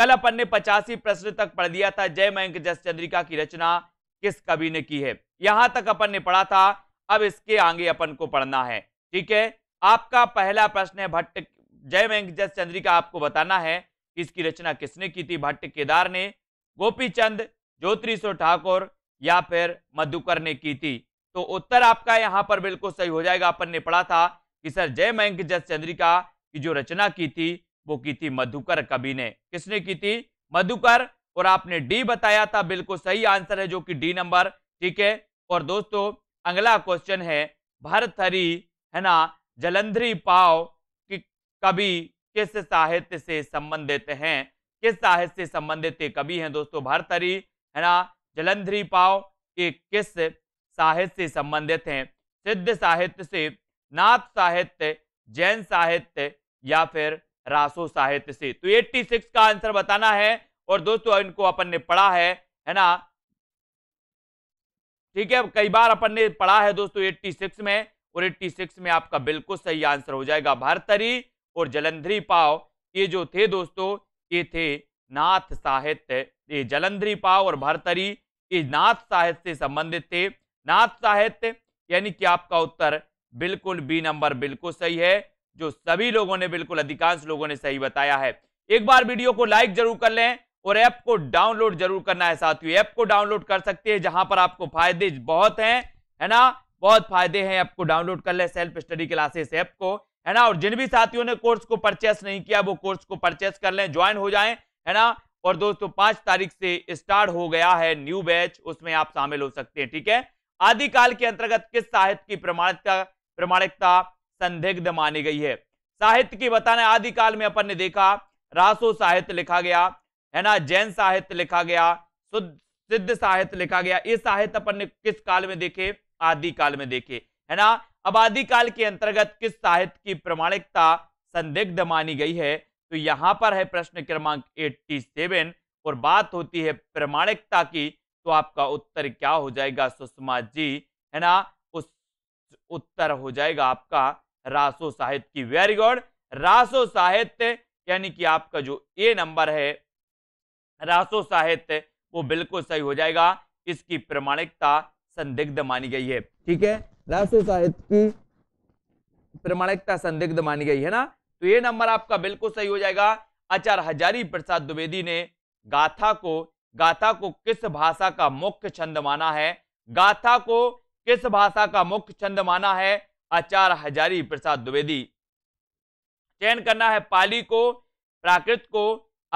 कल अपन ने पचासी प्रश्न तक पढ़ दिया था जय मयंक जस चंद्रिका की रचना किस कवि ने की है यहां तक अपन ने पढ़ा था अब इसके आगे अपन को पढ़ना है ठीक है आपका पहला प्रश्न है भट्ट जय मयंक जस चंद्रिका आपको बताना है इसकी रचना किसने की थी भट्ट केदार ने गोपी चंद ज्योतिषो ठाकुर या फिर मधुकर ने की थी तो उत्तर आपका यहाँ पर बिल्कुल सही हो जाएगा अपन ने पढ़ा था कि सर जय मयंक जस चंद्रिका की जो रचना की थी वो की थी मधुकर कवि ने किसने की थी मधुकर और आपने डी बताया था बिल्कुल सही आंसर है जो कि डी नंबर ठीक है और दोस्तों अगला क्वेश्चन है भरत है ना जलंधरी पाव की कवि किस साहित्य से संबंधित हैं किस साहित्य से संबंधित कवि हैं दोस्तों भरथरी है ना जलंधरी पाव के किस साहित्य से संबंधित हैं सिद्ध साहित्य से नाथ साहित्य जैन साहित्य या फिर रासो साहित्य से तो 86 का आंसर बताना है और दोस्तों इनको अपन ने पढ़ा है है ना ठीक है कई बार अपन ने पढ़ा है दोस्तों 86 में और 86 में आपका बिल्कुल सही आंसर हो जाएगा भारतरी और जलंधरी पाव ये जो थे दोस्तों ये थे नाथ साहित्य ये जलंधरी पाव और भरतरी ये नाथ साहित्य से संबंधित थे नाथ साहित्य यानी कि आपका उत्तर बिल्कुल बी नंबर बिल्कुल सही है जो सभी लोगों ने बिल्कुल अधिकांश लोगों ने सही बताया है एक बार वीडियो को लाइक जरूर कर लें और ऐप को डाउनलोड जरूर करना है साथियों ऐप को डाउनलोड कर सकते हैं जहां पर आपको फायदे बहुत हैं है ना बहुत फायदे हैं ऐप को डाउनलोड कर लें सेल्फ स्टडी क्लासेस ऐप को है ना और जिन भी साथियों ने कोर्स को परचेस नहीं किया वो कोर्स को परचेस कर लें ज्वाइन हो जाए है ना और दोस्तों पांच तारीख से स्टार्ट हो गया है न्यू बैच उसमें आप शामिल हो सकते हैं ठीक है आदिकाल के अंतर्गत किस साहित्य की प्रमाणिकता प्रमाणिकता संदिग्ध मानी गई है साहित्य की बताने आदिकाल में अपन ने देखा रासो साहित्य लिखा गया है ना जैन साहित्य लिखा गया सिद्ध साहित्य लिखा गया ये साहित्य अपन ने किस काल में देखे आदिकाल में देखे है ना अब आदिकाल के अंतर्गत किस साहित्य की प्रमाणिकता संदिग्ध मानी गई है तो यहां पर है प्रश्न क्रमांक 87 और बात होती है प्रमाणिकता की तो आपका उत्तर क्या हो जाएगा सुषमा जी है ना उस उत्तर हो जाएगा आपका रासो साहित्य की वेरी गुड रासो साहित्य यानी कि आपका जो ए नंबर है रासो साहित्य वो बिल्कुल सही हो जाएगा इसकी प्रमाणिकता संदिग्ध मानी गई है ठीक है रासो साहित्य की प्रमाणिकता संदिग्ध मानी गई है ना तो ये नंबर आपका बिल्कुल सही हो जाएगा आचार्य हजारी प्रसाद द्विवेदी ने गाथा को गाथा को किस भाषा का मुख्य छंद माना है गाथा को किस भाषा का मुख्य छंद माना है आचार्य हजारी प्रसाद द्विवेदी चयन करना है पाली को प्राकृत को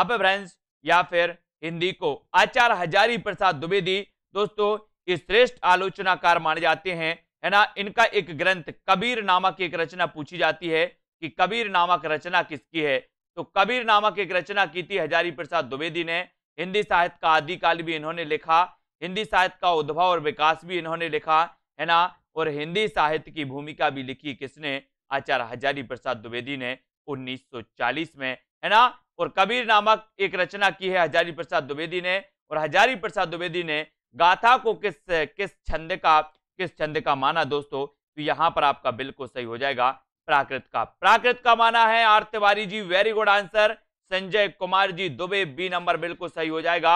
अपभ्रंश या फिर हिंदी को आचार्य हजारी प्रसाद द्विवेदी दोस्तों श्रेष्ठ आलोचनाकार माने जाते हैं है ना इनका एक ग्रंथ कबीर नामक एक रचना पूछी जाती है कि कबीर नामक रचना किसकी है तो कबीर नामक एक रचना की थी हजारी प्रसाद द्विवेदी ने हिंदी साहित्य का आदिकाल भी इन्होंने लिखा हिंदी साहित्य का उद्भव और विकास भी इन्होंने लिखा है ना और हिंदी साहित्य की भूमिका भी लिखी किसने आचार्य हजारी प्रसाद द्विवेदी ने 1940 में है ना और कबीर नामक एक रचना की है हजारी प्रसाद द्विवेदी ने और हजारी प्रसाद द्विवेदी ने गाथा को किस किस छंद का किस छंद का माना दोस्तों तो यहां पर आपका बिल्कुल सही हो जाएगा प्राकृत का प्राकृत का माना है R Tiwari ji very good answer Sanjay Kumar ji Dubey B number बिल्कुल सही हो जाएगा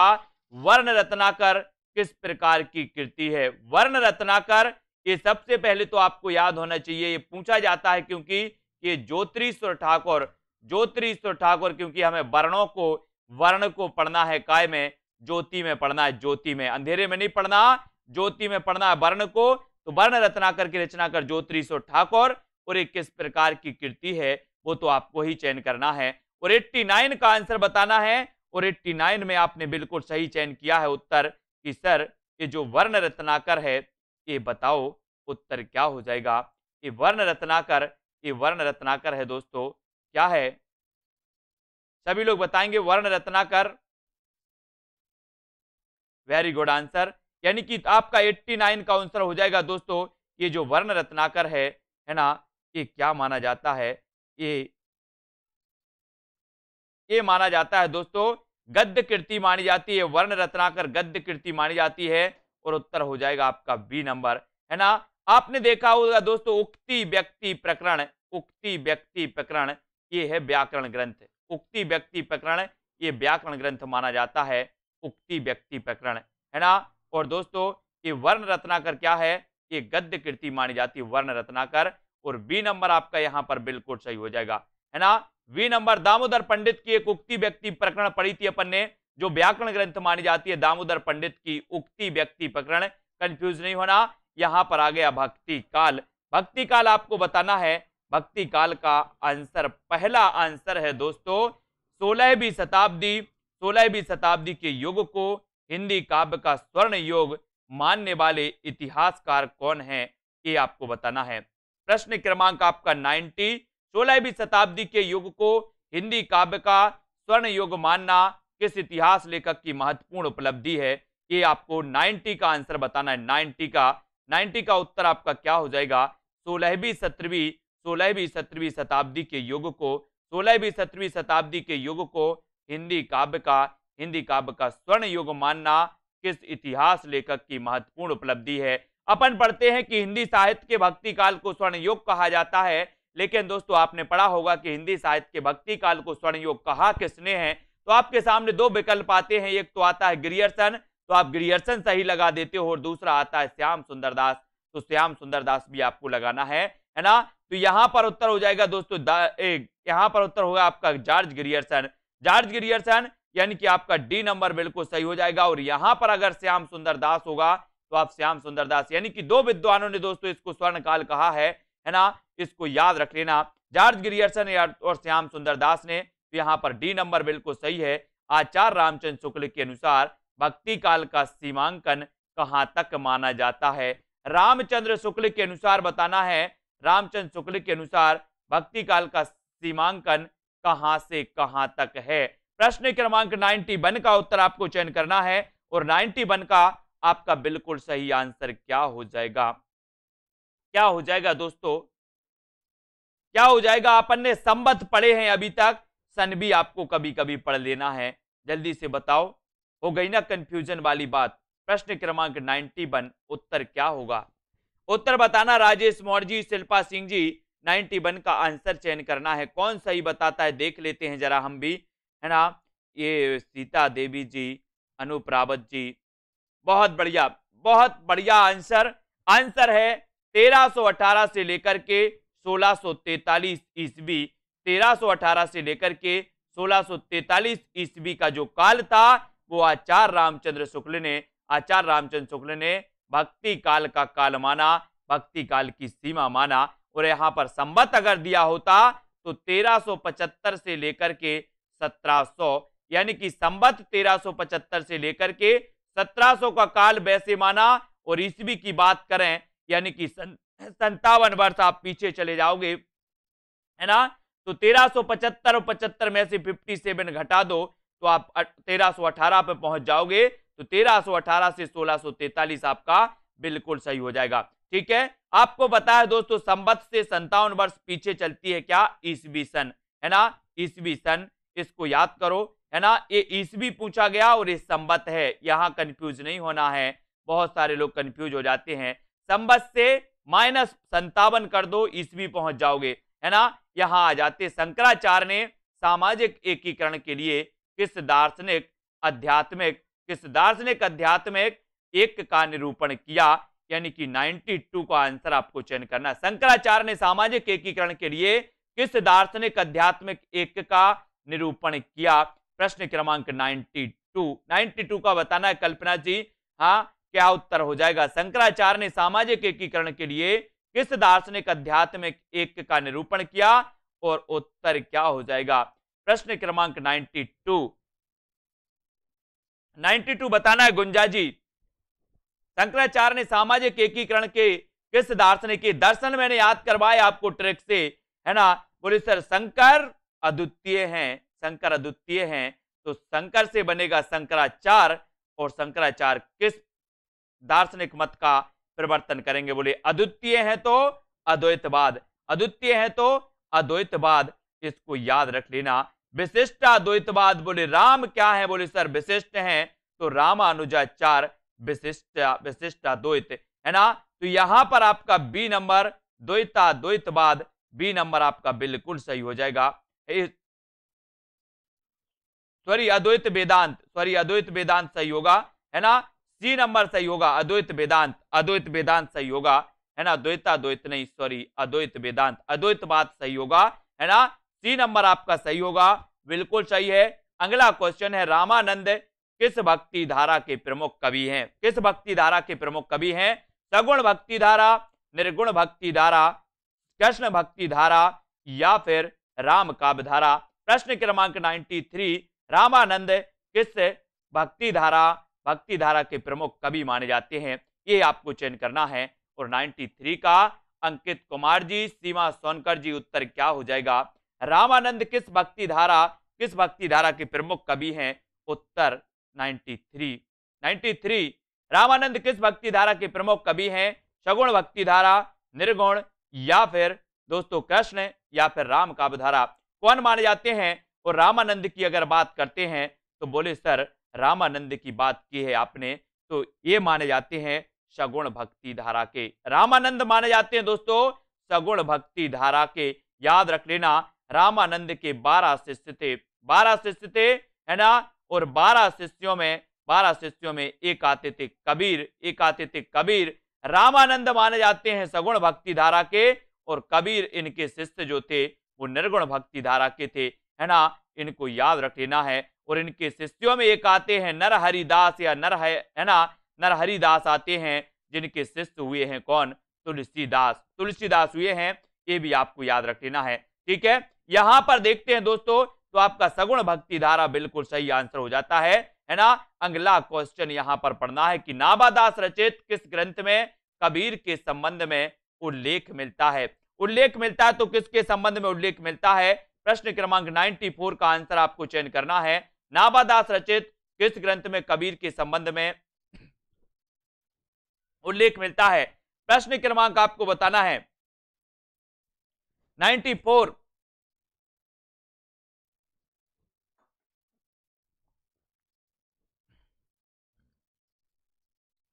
वर्ण रत्नाकर किस प्रकार की कृति है वर्ण रत्नाकर ये सबसे पहले तो आपको याद होना चाहिए ये पूछा जाता है क्योंकि ये ज्योतिश्वर ठाकुर ज्योतिश्वर ठाकुर क्योंकि हमें वर्णों को वर्ण को पढ़ना है काय में ज्योति में पढ़ना है ज्योति में अंधेरे में नहीं पढ़ना ज्योति में पढ़ना है वर्ण को तो वर्ण रत्नाकर की रचना कर ज्योतिश्वर ठाकुर और ये किस प्रकार की कृति है वो तो आपको ही चयन करना है और नाइन का आंसर बताना है और नाइन में आपने बिल्कुल सही चयन किया है उत्तर कि सर ये जो वर्ण रत्नाकर है ये बताओ उत्तर क्या हो जाएगा ये वर्ण रत्नाकर ये वर्ण रत्नाकर है दोस्तों क्या है सभी लोग बताएंगे वर्ण रत्नाकर वेरी गुड आंसर यानी कि आपका 89 का आंसर हो जाएगा दोस्तों ये जो वर्ण रत्नाकर है है ना ये क्या माना जाता है ये ये माना जाता है दोस्तों गद्य कृति मानी जाती है वर्ण रत्नाकर गद्य कृति मानी जाती है और उत्तर हो जाएगा आपका बी नंबर है ना आपने देखा होगा दोस्तों उक्ति व्यक्ति प्रकरण उक्ति व्यक्ति प्रकरण ये है व्याकरण ग्रंथ उक्ति व्यक्ति प्रकरण ये व्याकरण ग्रंथ माना जाता है उक्ति व्यक्ति प्रकरण है ना और दोस्तों ये वर्ण रत्नाकर क्या है ये गद्य कृति मानी जाती है वर्ण रत्नाकर और बी नंबर आपका यहाँ पर बिल्कुल सही हो जाएगा है ना वी नंबर दामोदर पंडित की एक उक्ति व्यक्ति प्रकरण पढ़ी थी अपन ने जो व्याकरण ग्रंथ मानी जाती है दामोदर पंडित की उक्ति व्यक्ति प्रकरण कंफ्यूज नहीं होना यहां पर आ गया भक्ति काल भक्ति काल आपको बताना है भक्ति काल का आंसर पहला आंसर है दोस्तों सोलहवीं शताब्दी सोलहवीं शताब्दी के युग को हिंदी काव्य का स्वर्ण योग मानने वाले इतिहासकार कौन है ये आपको बताना है प्रश्न क्रमांक आपका 90 सोलहवीं शताब्दी के युग को हिंदी काव्य का स्वर्ण युग मानना किस इतिहास लेखक की महत्वपूर्ण उपलब्धि है ये आपको 90 का आंसर बताना है 90 का 90 का उत्तर आपका क्या हो जाएगा सोलहवीं सत्रहवीं सोलहवीं सत्रहवीं शताब्दी के युग को सोलहवीं सत्रहवीं शताब्दी के युग को हिंदी काव्य का हिंदी काव्य का स्वर्ण युग मानना किस इतिहास लेखक की महत्वपूर्ण उपलब्धि है अपन पढ़ते हैं कि हिंदी साहित्य के भक्ति काल को स्वर्ण युग कहा जाता है लेकिन दोस्तों आपने पढ़ा होगा कि हिंदी साहित्य के भक्ति काल को स्वर्ण युग कहा किसने है तो आपके सामने दो विकल्प आते हैं एक तो आता है गिरियर्सन तो आप ग्रियर्सन सही लगा देते हो और दूसरा आता है श्याम सुंदरदास तो श्याम सुंदरदास भी आपको लगाना है है ना तो यहाँ पर उत्तर हो जाएगा दोस्तों यहाँ पर उत्तर होगा आपका जॉर्ज ग्रियर्सन जॉर्ज ग्रियर्सन यानी कि आपका डी नंबर बिल्कुल सही हो जाएगा और यहाँ पर अगर श्याम सुंदर दास होगा तो आप श्याम सुंदर दास यानी कि दो विद्वानों ने दोस्तों इसको स्वर्ण काल कहा है है ना इसको याद रख लेना जॉर्ज ग्रियर्सन और श्याम सुंदर दास ने तो यहाँ पर डी नंबर बिल्कुल सही है आचार्य रामचंद्र शुक्ल के अनुसार भक्ति काल का सीमांकन कहाँ तक माना जाता है रामचंद्र शुक्ल के अनुसार बताना है रामचंद्र शुक्ल के अनुसार भक्ति काल का सीमांकन कहाँ से कहाँ तक है प्रश्न क्रमांक वन का उत्तर आपको चयन करना है और वन का आपका बिल्कुल सही आंसर क्या हो जाएगा क्या हो जाएगा दोस्तों क्या हो जाएगा अपन ने संबत पढ़े हैं अभी तक सन भी आपको कभी कभी पढ़ लेना है जल्दी से बताओ हो गई ना कंफ्यूजन वाली बात प्रश्न क्रमांक 91 उत्तर क्या होगा उत्तर बताना राजेश मौर्य जी शिल्पा सिंह जी 91 का आंसर चयन करना है कौन सही बताता है देख लेते हैं जरा हम भी है ना ये सीता देवी जी अनूप रावत जी बहुत बढ़िया बहुत बढ़िया आंसर आंसर है 1318 से लेकर के सोलह 1643 ईस्वी 1318 से लेकर के 1643 ईस्वी का जो काल था वो आचार्य रामचंद्र शुक्ल ने आचार्य रामचंद्र शुक्ल ने भक्ति काल का काल माना भक्ति काल की सीमा माना और यहाँ पर संबत अगर दिया होता तो 1375 से लेकर के 1700 यानी कि संबत 1375 से लेकर के 1700 का काल वैसे माना और ईस्वी की बात करें यानी कि संतावन वर्ष आप पीछे चले जाओगे है ना तो तेरह और पचहत्तर में से 57 घटा दो तो आप 1318 पे पहुंच जाओगे तो 1318 से सोलह आपका बिल्कुल सही हो जाएगा ठीक है आपको बताया दोस्तों संबत से संतावन वर्ष पीछे चलती है क्या ईस्वी सन है ना ईस्वी सन इसको याद करो है ना ये ईस्वी पूछा गया और ये संबत है यहाँ कंफ्यूज नहीं होना है बहुत सारे लोग कंफ्यूज हो जाते हैं संबत से माइनस संतावन कर दो ईसवी पहुंच जाओगे है ना यहां आ जाते शंकराचार्य ने सामाजिक एकीकरण के लिए किस दार्शनिक आध्यात्मिक किस दार्शनिक आध्यात्मिक एक का निरूपण किया यानी कि 92 का आंसर आपको चयन करना शंकराचार्य ने सामाजिक एकीकरण के लिए किस दार्शनिक आध्यात्मिक एक का निरूपण किया प्रश्न क्रमांक 92 92 का बताना है कल्पना जी हाँ क्या उत्तर हो जाएगा शंकराचार्य ने सामाजिक एकीकरण के लिए किस दार्शनिक अध्यात्मिक एक का निरूपण किया और उत्तर क्या हो जाएगा प्रश्न क्रमांक 92 92 बताना है गुंजा जी शंकराचार्य ने सामाजिक एकीकरण के किस दार्शनिक के दर्शन मैंने याद करवाए आपको ट्रिक से है ना बोले सर शंकर अद्वितीय हैं शंकर अद्वितीय हैं तो शंकर से बनेगा शंकराचार्य और शंकराचार्य किस दार्शनिक मत का प्रवर्तन करेंगे बोले अद्वितीय है तो अद्वैतवाद अद्वितीय है तो अद्वैतवाद इसको याद रख लेना विशिष्ट अद्वैतवाद बोले राम क्या है बोले सर विशिष्ट है तो रामानुजाचार विशिष्ट विशिष्ट अद्वैत है ना तो यहां पर आपका बी नंबर द्वैता द्वैतवाद बी नंबर आपका बिल्कुल सही हो जाएगा सॉरी अद्वैत वेदांत सॉरी अद्वैत वेदांत सही होगा है ना सी नंबर सही होगा अद्वैत वेदांत अद्वैत वेदांत सही होगा है ना द्वैता द्वैत नहीं सॉरी अद्वैत वेदांत अद्वैत बात सही होगा है ना सी नंबर आपका सही होगा बिल्कुल सही है अगला क्वेश्चन है रामानंद किस भक्ति धारा के प्रमुख कवि हैं किस भक्ति धारा के प्रमुख कवि हैं सगुण भक्ति धारा निर्गुण भक्ति धारा कृष्ण भक्ति धारा या फिर राम काव्य धारा प्रश्न क्रमांक 93 रामानंद किस भक्ति धारा भक्ति धारा के प्रमुख कवि माने जाते हैं ये आपको चयन करना है और 93 का अंकित कुमार जी सीमा सोनकर जी उत्तर क्या हो जाएगा रामानंद किस भक्ति धारा किस भक्ति धारा के प्रमुख कवि हैं उत्तर 93 93 रामानंद किस भक्ति धारा के प्रमुख कवि हैं सगुण भक्ति धारा निर्गुण या फिर दोस्तों कृष्ण या फिर राम काव्य धारा कौन माने जाते हैं और रामानंद की अगर बात करते हैं तो बोले सर रामानंद की बात की है आपने तो ये माने जाते हैं सगुण भक्ति धारा के रामानंद माने जाते हैं दोस्तों सगुण भक्ति धारा के याद रख लेना रामानंद के बारह शिष्य थे बारह शिष्य थे है ना और बारह शिष्यों में बारह शिष्यों में एक आते थे कबीर एक आते थे कबीर रामानंद माने जाते हैं सगुण भक्ति धारा के और कबीर इनके शिष्य जो थे वो निर्गुण भक्ति धारा के थे है ना इनको याद रख लेना है और इनके शिष्यों में एक आते हैं नर हरिदास या नर है, ना नर हरिदास आते हैं जिनके शिष्य हुए हैं कौन तुलसीदास तुलसीदास हुए हैं ये भी आपको याद रख लेना है ठीक है यहां पर देखते हैं दोस्तों तो आपका सगुण भक्ति धारा बिल्कुल सही आंसर हो जाता है है ना अगला क्वेश्चन यहां पर पढ़ना है कि नाबादास रचित किस ग्रंथ में कबीर के संबंध में उल्लेख मिलता है उल्लेख मिलता है तो किसके संबंध में उल्लेख मिलता है प्रश्न क्रमांक 94 का आंसर आपको चयन करना है नाबादास रचित किस ग्रंथ में कबीर के संबंध में उल्लेख मिलता है प्रश्न क्रमांक आपको बताना है 94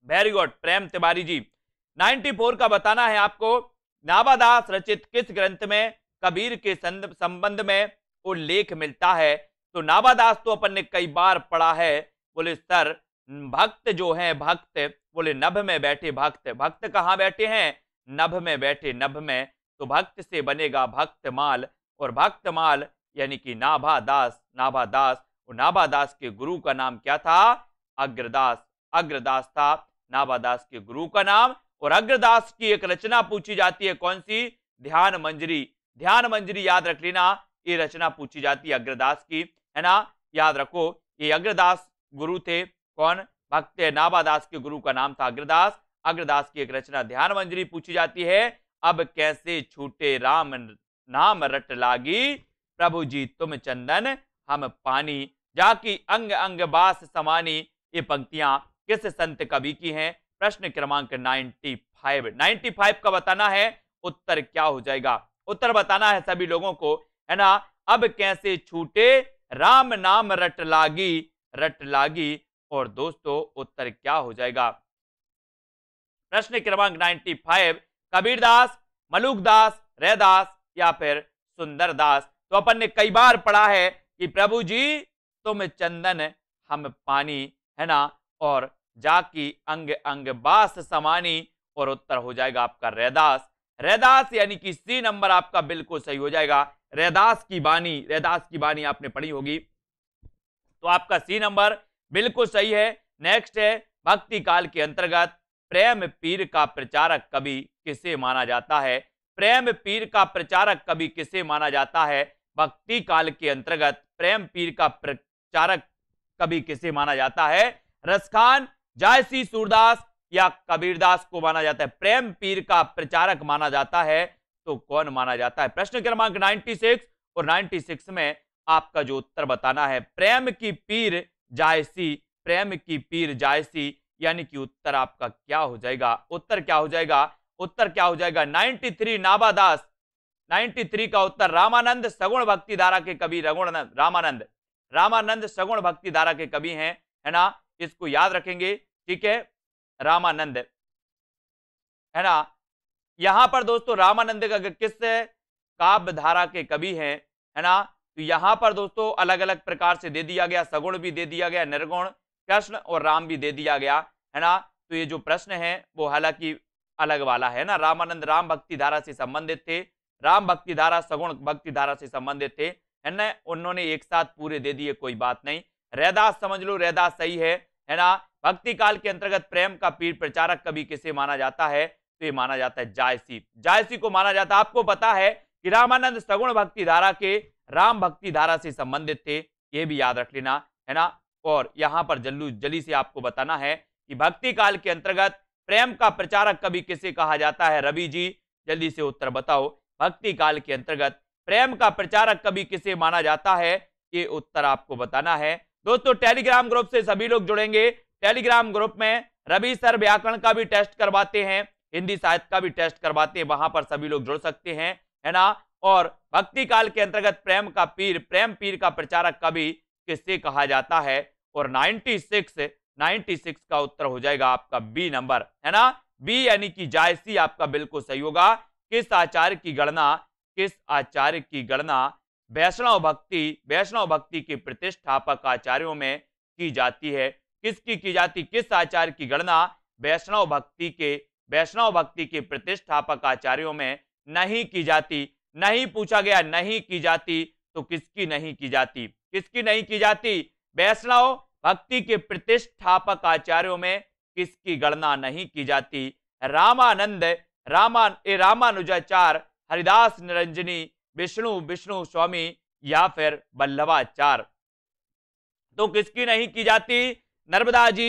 वेरी गुड प्रेम तिवारी जी 94 का बताना है आपको नाबादास रचित किस ग्रंथ में कबीर के संबंध में उल्लेख मिलता है तो नाबादास तो अपन ने कई बार पढ़ा है बोले सर भक्त जो है भक्त बोले नभ में बैठे भक्त भक्त कहाँ बैठे हैं नभ में बैठे नभ में तो भक्त से बनेगा भक्त माल और भक्त माल यानी कि नाभादास नाभादास और नाभादास के गुरु का नाम क्या था अग्रदास अग्रदास था नाभादास के गुरु का नाम और अग्रदास की एक रचना पूछी जाती है कौन सी ध्यान मंजरी ध्यान मंजरी याद रख लेना ये रचना पूछी जाती है अग्रदास की है ना याद रखो ये अग्रदास गुरु थे कौन भक्त नाबादास के गुरु का नाम था अग्रदास अग्रदास की एक रचना ध्यान मंजरी पूछी जाती है अब कैसे छूटे राम नाम रट लागी प्रभु जी तुम चंदन हम पानी जाकी अंग अंग बास समानी ये पंक्तियां किस संत कवि की हैं प्रश्न क्रमांक 95 95 का बताना है उत्तर क्या हो जाएगा उत्तर बताना है सभी लोगों को है ना अब कैसे छूटे राम नाम रट लागी रट लागी और दोस्तों उत्तर क्या हो जाएगा प्रश्न क्रमांक 95 कबीरदास मलुकदास रैदास या फिर सुंदरदास तो अपन ने कई बार पढ़ा है कि प्रभु जी तुम चंदन हम पानी है ना और जाकी अंग अंग बास समानी और उत्तर हो जाएगा आपका रैदास रैदास यानी कि सी नंबर आपका बिल्कुल सही हो जाएगा रैदास की बानी रैदास की बानी आपने पढ़ी होगी तो आपका सी नंबर बिल्कुल सही है नेक्स्ट है भक्ति काल के अंतर्गत प्रेम पीर का प्रचारक कवि किसे माना जाता है प्रेम पीर का प्रचारक कवि किसे माना जाता है भक्ति काल के अंतर्गत प्रेम पीर का प्रचारक कवि किसे माना जाता है रसखान जायसी सूरदास या कबीरदास को माना जाता है प्रेम पीर का प्रचारक माना जाता है तो कौन माना जाता है प्रश्न क्रमांक 96 और 96 में आपका जो उत्तर बताना है प्रेम की पीर जायसी प्रेम की पीर जायसी यानी कि उत्तर आपका क्या हो जाएगा उत्तर क्या हो जाएगा उत्तर क्या हो जाएगा 93 नाबादास 93 का उत्तर रामानंद सगुण भक्ति धारा के कवि रघुण रामानंद रामानंद सगुण भक्ति धारा के कवि हैं है ना इसको याद रखेंगे ठीक है रामानंद है ना यहां पर दोस्तों रामानंद का है काव्य धारा के कवि हैं है ना तो यहां पर दोस्तों अलग अलग प्रकार से दे दिया गया सगुण भी दे दिया गया निर्गुण कृष्ण और राम भी दे दिया गया है ना तो ये जो प्रश्न है वो हालांकि अलग वाला है ना रामानंद राम भक्ति धारा से संबंधित थे राम भक्ति धारा सगुण भक्ति धारा से संबंधित थे है ना उन्होंने एक साथ पूरे दे दिए कोई बात नहीं रैदास समझ लो रैदास सही है है ना भक्ति काल के अंतर्गत प्रेम का पीर प्रचारक कभी किसे माना जाता है से माना जाता है जायसी जायसी को माना जाता है आपको पता है कि रामानंद सगुण भक्ति धारा के राम भक्ति धारा से संबंधित थे ये भी याद रख लेना है ना और यहाँ पर जल्लू जली से आपको बताना है कि भक्ति काल के अंतर्गत प्रेम का प्रचारक कवि किसे कहा जाता है रवि जी जल्दी से उत्तर बताओ भक्ति काल के अंतर्गत प्रेम का प्रचारक कवि किसे माना जाता है ये उत्तर आपको बताना है दोस्तों टेलीग्राम ग्रुप से सभी लोग जुड़ेंगे टेलीग्राम ग्रुप में रवि सर व्याकरण का भी टेस्ट करवाते हैं हिंदी साहित्य का भी टेस्ट करवाते हैं वहां पर सभी लोग जुड़ सकते हैं है ना और भक्ति काल के अंतर्गत प्रेम का पीर प्रेम पीर का प्रचारक कवि किससे कहा जाता है और 96 96 का उत्तर हो जाएगा आपका बी नंबर है ना बी यानी कि जायसी आपका बिल्कुल सही होगा किस आचार्य की गणना किस आचार्य की गणना वैष्णव भक्ति वैष्णव भक्ति के प्रतिष्ठापक आचार्यों में की जाती है किसकी की जाती किस आचार्य की गणना वैष्णव भक्ति के वैष्णव भक्ति की प्रतिष्ठापक आचार्यों में नहीं की जाती नहीं पूछा गया नहीं की जाती तो किसकी नहीं की जाती किसकी नहीं की जाती वैष्णव भक्ति के प्रतिष्ठापक आचार्यों में किसकी गणना नहीं की जाती रामानंद रामान ए हरिदास निरंजनी विष्णु विष्णु स्वामी या फिर बल्लवाचार तो किसकी नहीं की जाती नर्मदा जी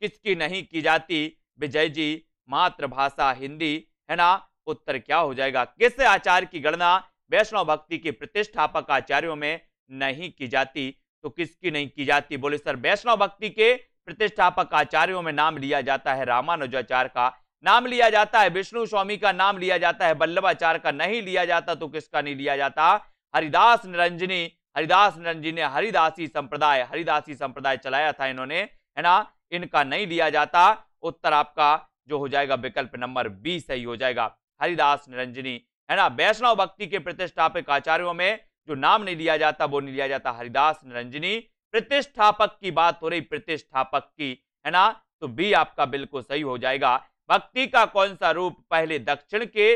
किसकी नहीं की जाती विजय जी मातृभाषा हिंदी है ना उत्तर क्या हो जाएगा किस आचार्य की गणना वैष्णव भक्ति के प्रतिष्ठापक आचार्यों में नहीं की जाती तो किसकी नहीं की जाती बोले सर वैष्णव भक्ति के प्रतिष्ठापक आचार्यों में नाम लिया जाता है रामानुजाचार्य का नाम लिया जाता है विष्णु स्वामी का नाम लिया जाता है बल्लभाचार्य का नहीं लिया जाता तो किसका नहीं लिया जाता हरिदास निरंजनी हरिदास निरंजनी ने हरिदासी संप्रदाय हरिदासी संप्रदाय चलाया था इन्होंने है ना इनका नहीं लिया जाता उत्तर आपका जो हो जाएगा विकल्प नंबर बी सही हो जाएगा हरिदास निरंजनी है ना वैष्णव भक्ति के प्रतिष्ठापक आचार्यों में जो नाम नहीं लिया जाता वो नहीं लिया जाता हरिदास निरंजनी प्रतिष्ठापक की बात हो रही प्रतिष्ठापक की है ना तो बी आपका बिल्कुल सही हो जाएगा भक्ति का कौन सा रूप पहले दक्षिण के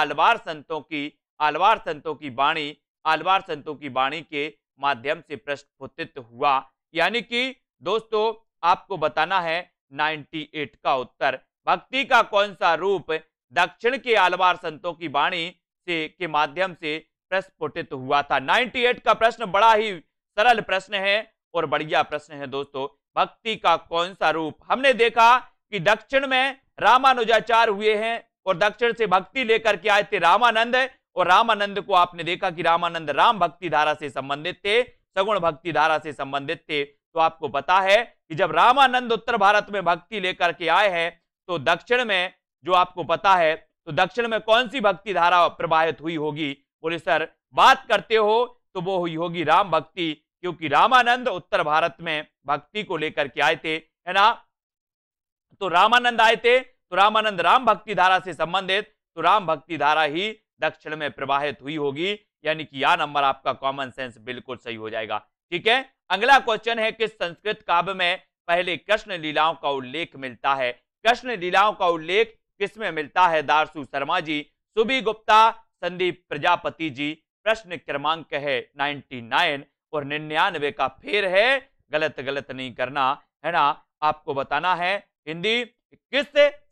आलवार संतों की आलवार संतों की बाणी आलवार संतों की बाणी के माध्यम से प्रस्फुटित हुआ यानी कि दोस्तों आपको बताना है 98 का उत्तर भक्ति का कौन सा रूप दक्षिण के आलवार संतों की वाणी से के माध्यम से प्रस्फुटित हुआ था 98 का प्रश्न बड़ा ही सरल प्रश्न है और बढ़िया प्रश्न है दोस्तों भक्ति का कौन सा रूप हमने देखा कि दक्षिण में रामानुजाचार हुए हैं और दक्षिण से भक्ति लेकर के आए थे रामानंद और रामानंद को आपने देखा कि रामानंद राम भक्ति धारा से संबंधित थे सगुण भक्ति धारा से संबंधित थे तो आपको पता है कि जब रामानंद उत्तर भारत में भक्ति लेकर के आए हैं तो दक्षिण में जो आपको पता है तो दक्षिण में कौन सी भक्ति धारा प्रवाहित हुई होगी बोले सर बात करते हो तो वो हुई होगी राम भक्ति क्योंकि रामानंद उत्तर भारत में भक्ति को लेकर के आए थे है ना तो रामानंद आए थे तो रामानंद राम भक्ति धारा से संबंधित तो राम भक्ति धारा ही दक्षिण में प्रवाहित हुई होगी यानी कि यह नंबर आपका कॉमन सेंस बिल्कुल सही हो जाएगा ठीक है अगला क्वेश्चन है किस संस्कृत काव्य में पहले कृष्ण लीलाओं का उल्लेख मिलता है कृष्ण लीलाओं का उल्लेख किसमें मिलता है दारसू शर्मा जी सुबी गुप्ता संदीप प्रजापति जी प्रश्न क्रमांक है 99 और निन्यानवे का फेर है गलत गलत नहीं करना है ना आपको बताना है हिंदी किस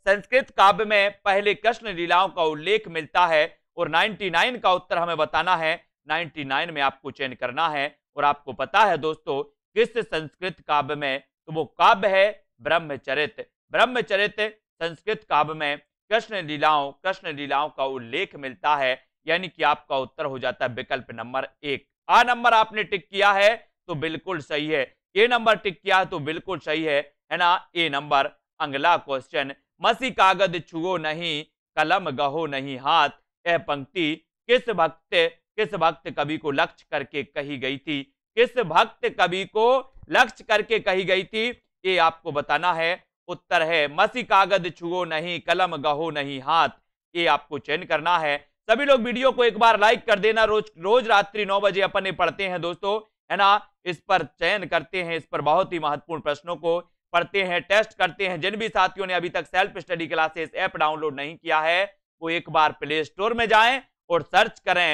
संस्कृत काव्य में पहले कृष्ण लीलाओं का उल्लेख मिलता है और 99 का उत्तर हमें बताना है 99 में आपको चयन करना है और आपको पता है दोस्तों किस संस्कृत काव्य में तो वो काव्य है ब्रह्मचरित ब्रह्मचरित्र संस्कृत काव्य में कृष्ण लीलाओं कृष्ण लीलाओं का उल्लेख मिलता है यानी कि आपका उत्तर हो जाता है विकल्प नंबर एक आ नंबर आपने टिक किया है तो बिल्कुल सही है ए नंबर टिक किया तो बिल्कुल सही है है ना ए नंबर अगला क्वेश्चन मसी कागज छुओ नहीं कलम गहो नहीं हाथ यह पंक्ति किस भक्त किस भक्त कवि को लक्ष्य करके कही गई थी किस भक्त कवि को लक्ष्य करके कही गई थी ये आपको बताना है उत्तर है मसी कागज छुओ नहीं कलम गहो नहीं हाथ ये आपको चयन करना है सभी लोग वीडियो को एक बार लाइक कर देना रोज रोज रात्रि नौ बजे अपन ये पढ़ते हैं दोस्तों है ना इस पर चयन करते हैं इस पर बहुत ही महत्वपूर्ण प्रश्नों को पढ़ते हैं टेस्ट करते हैं जिन भी साथियों ने अभी तक self study classes app download नहीं किया है वो एक बार प्ले स्टोर में जाएं और सर्च करें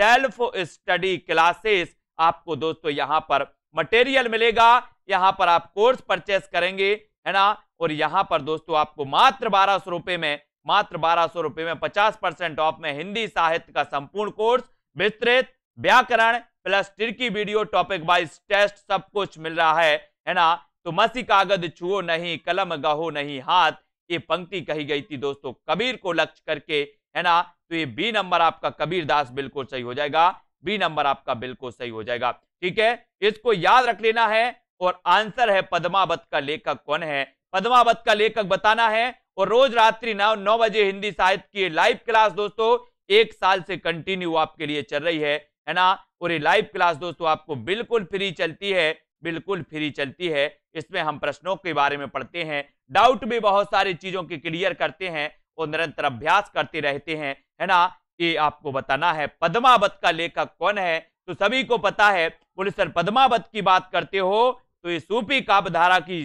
सेल्फ स्टडी क्लासेस आपको दोस्तों यहां पर मटेरियल मिलेगा यहां पर आप कोर्स परचेस करेंगे है ना और यहां पर दोस्तों आपको मात्र बारह सौ रुपए में मात्र बारह सौ रुपए में पचास परसेंट ऑफ में हिंदी साहित्य का संपूर्ण कोर्स विस्तृत व्याकरण plus tricky video topic wise test सब कुछ मिल रहा है है ना तो मसी कागज छुओ नहीं कलम गहो नहीं हाथ ये पंक्ति कही गई थी दोस्तों कबीर को लक्ष्य करके है ना तो ये बी नंबर आपका कबीर दास बिल्कुल सही हो जाएगा बी नंबर आपका बिल्कुल सही हो जाएगा ठीक है इसको याद रख लेना है और आंसर है पद्मावत का लेखक कौन है पद्मावत का लेखक बताना है और रोज रात्रि नौ नौ बजे हिंदी साहित्य की लाइव क्लास दोस्तों एक साल से कंटिन्यू आपके लिए चल रही है है ना और ये लाइव क्लास दोस्तों आपको बिल्कुल फ्री चलती है बिल्कुल फ्री चलती है इसमें हम प्रश्नों के बारे में पढ़ते हैं डाउट भी बहुत सारी चीजों की क्लियर करते हैं और निरंतर अभ्यास करते रहते हैं है ना ये आपको बताना है पद्मावत का लेखक कौन है तो सभी को पता है पुलिस सर पद्मावत की बात करते हो तो ये सूपी काव्य धारा की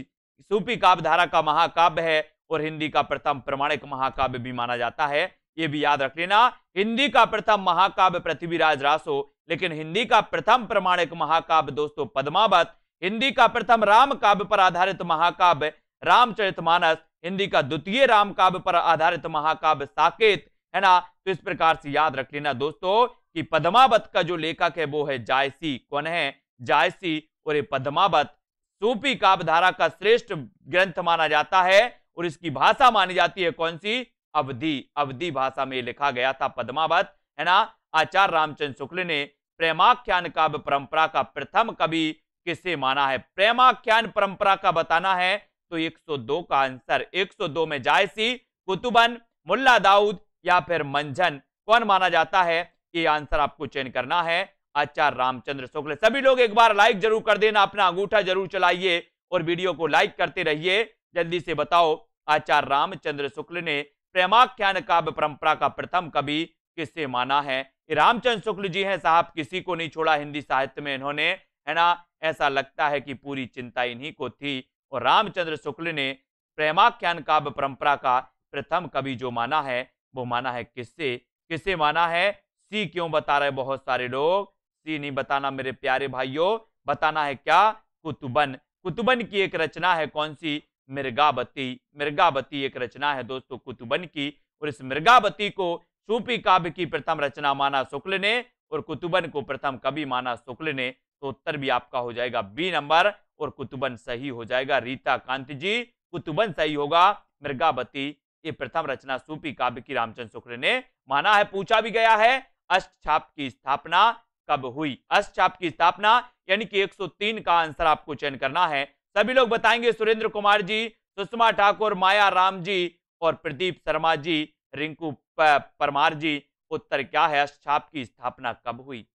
सूपी काव्य धारा का महाकाव्य है और हिंदी का प्रथम प्रमाणिक महाकाव्य भी माना जाता है ये भी याद रख लेना हिंदी का प्रथम महाकाव्य पृथ्वीराज रासो लेकिन हिंदी का प्रथम प्रमाणिक महाकाव्य दोस्तों पद्मावत हिंदी का प्रथम राम काव्य पर आधारित महाकाव्य रामचरितमानस हिंदी का द्वितीय राम काव्य पर आधारित महाकाव्य साकेत है ना तो इस प्रकार से याद रख लेना दोस्तों कि पद्मावत का जो लेखक है वो है जायसी कौन है जायसी और ये पद्मावत सूपी काव्यधारा का श्रेष्ठ ग्रंथ माना जाता है और इसकी भाषा मानी जाती है कौन सी अवधि अवधि भाषा में लिखा गया था पद्मावत है ना आचार्य रामचंद्र शुक्ल ने प्रेमाख्यान काव्य परंपरा का प्रथम कवि किसे माना है प्रेमाख्यान परंपरा का बताना है तो 102 का आंसर 102 में जायसी कुतुबन मुल्ला दाऊद या फिर मंझन कौन माना जाता है ये आंसर आपको चयन करना है आचार्य रामचंद्र शुक्ल सभी लोग एक बार लाइक जरूर कर देना अपना अंगूठा जरूर चलाइए और वीडियो को लाइक करते रहिए जल्दी से बताओ आचार्य रामचंद्र शुक्ल ने प्रेमाख्यान काव्य परंपरा का प्रथम कवि किससे माना है रामचंद्र शुक्ल जी हैं साहब किसी को नहीं छोड़ा हिंदी साहित्य में इन्होंने है ना ऐसा लगता है कि पूरी चिंता इन्हीं को थी और रामचंद्र शुक्ल ने प्रेमाख्यान काव्य परंपरा का प्रथम कवि जो माना है वो माना है किससे किससे माना है सी क्यों बता रहे बहुत सारे लोग जी नहीं बताना मेरे प्यारे भाइयों बताना है क्या कुतुबन कुतुबन की एक रचना है कौन सी मृगावती मृगावती एक रचना है दोस्तों कुतुबन की और इस मृगावती को सूपी काव्य की प्रथम रचना माना शुक्ल ने और कुतुबन को प्रथम कवि माना शुक्ल ने तो उत्तर भी आपका हो जाएगा बी नंबर और कुतुबन सही हो जाएगा रीता कांति जी कुतुबन सही होगा मृगावती ये प्रथम रचना सूपी काव्य की रामचंद्र शुक्ल ने माना है पूछा भी गया है अष्ट छाप की स्थापना कब हुई अष्टाप की स्थापना यानी कि 103 का आंसर आपको चयन करना है सभी लोग बताएंगे सुरेंद्र कुमार जी सुषमा ठाकुर माया राम जी और प्रदीप शर्मा जी रिंकू परमार जी उत्तर क्या है अष्टाप की स्थापना कब हुई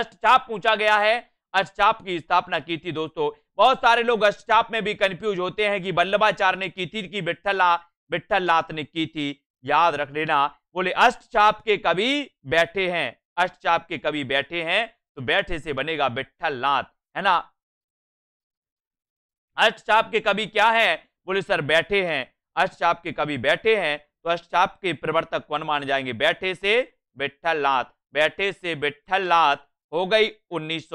अष्टाप पूछा गया है अष्टाप की स्थापना की थी दोस्तों बहुत सारे लोग अष्टाप में भी कंफ्यूज होते हैं कि बल्लभाचार्य ने की थी कि बिठला बिठल नाथ ने की थी याद रख लेना बोले अष्टाप के कवि बैठे हैं अष्टचाप के कवि बैठे हैं तो बैठे से बनेगा बिठल नाथ है ना अष्टचाप के कवि क्या है बोले सर बैठे हैं अष्टचाप के कवि बैठे हैं तो अष्टचाप के प्रवर्तक कौन माने जाएंगे बैठे से बिठल नाथ बैठे से बिठल नाथ हो गई उन्नीस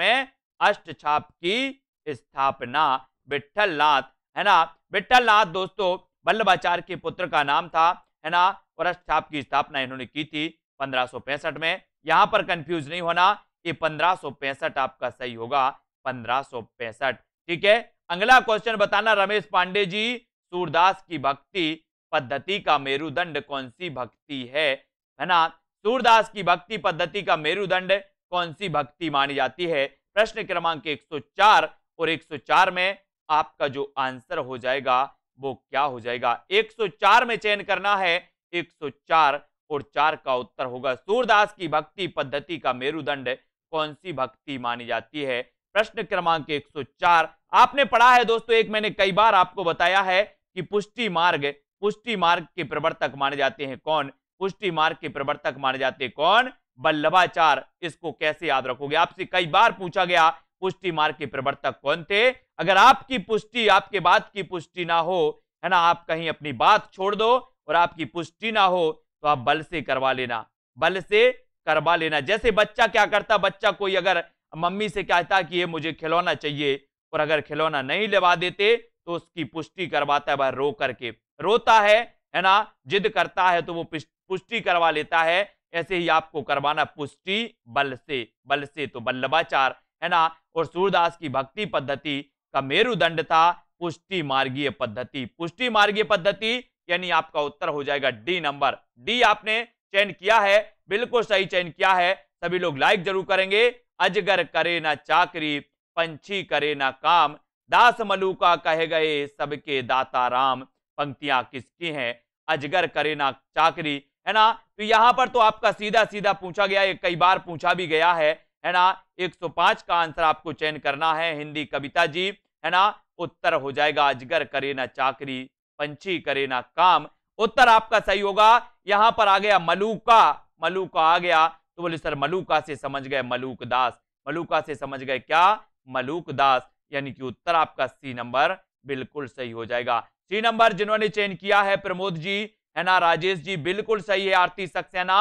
में अष्टछाप की स्थापना बिठल नाथ है ना बिठल नाथ दोस्तों वल्लभाचार्य के पुत्र का नाम था है ना और अष्टछाप की स्थापना इन्होंने की थी पंद्रह में यहां पर कंफ्यूज नहीं होना ये 1565 आपका सही होगा पंद्रह ठीक है अगला क्वेश्चन बताना रमेश पांडे जी सूरदास की भक्ति पद्धति का मेरुदंड कौन सी भक्ति है है ना सूरदास की भक्ति पद्धति का मेरुदंड कौन सी भक्ति मानी जाती है प्रश्न क्रमांक 104 और 104 में आपका जो आंसर हो जाएगा वो क्या हो जाएगा 104 में चयन करना है 104 और चार का उत्तर होगा सूरदास की भक्ति पद्धति का मेरुदंड कौन सी भक्ति मानी जाती है प्रश्न क्रमांक 104 आपने पढ़ा है दोस्तों एक मैंने कई बार आपको बताया है कि पुष्टि मार्ग पुष्टि मार्ग के प्रवर्तक माने जाते हैं कौन पुष्टि मार्ग के प्रवर्तक माने जाते हैं कौन बल्लभाचार इसको कैसे याद रखोगे आपसे कई बार पूछा गया पुष्टि मार्ग के प्रवर्तक कौन थे अगर आपकी पुष्टि आपके बात की पुष्टि ना हो है ना आप कहीं अपनी बात छोड़ दो और आपकी पुष्टि ना हो तो आप बल से करवा लेना बल से करवा लेना जैसे बच्चा क्या करता बच्चा कोई अगर मम्मी से कहता कि ये मुझे खिलौना चाहिए और अगर खिलौना नहीं लेवा देते तो उसकी पुष्टि करवाता है वह रो करके रोता है है ना जिद करता है तो वो पुष्टि करवा लेता है ऐसे ही आपको करवाना पुष्टि बल से बल से तो बल्लभाचार है ना और सूरदास की भक्ति पद्धति का मेरुदंड था पुष्टि मार्गीय पद्धति पुष्टि मार्गीय पद्धति यानी आपका उत्तर हो जाएगा डी नंबर डी आपने चयन किया है बिल्कुल सही चयन किया है सभी लोग लाइक जरूर करेंगे अजगर करे ना चाकरी पंछी करे ना काम दास मलुका कहे गए सबके दाता राम पंक्तियां किसकी हैं अजगर करे ना चाकरी है ना तो यहाँ पर तो आपका सीधा सीधा पूछा गया है कई बार पूछा भी गया है है ना 105 का आंसर आपको चयन करना है हिंदी कविता जी है ना उत्तर हो जाएगा अजगर करे ना चाकरी पंची करे ना काम उत्तर आपका सही होगा यहां पर आ गया मलूका मलूका आ गया तो बोले सर मलूका से समझ गए मलूक दास मलूका से समझ गए क्या मलूक दास यानी कि उत्तर आपका सी नंबर बिल्कुल सही हो जाएगा सी नंबर जिन्होंने चयन किया है प्रमोद जी है ना राजेश जी बिल्कुल सही है आरती सक्सेना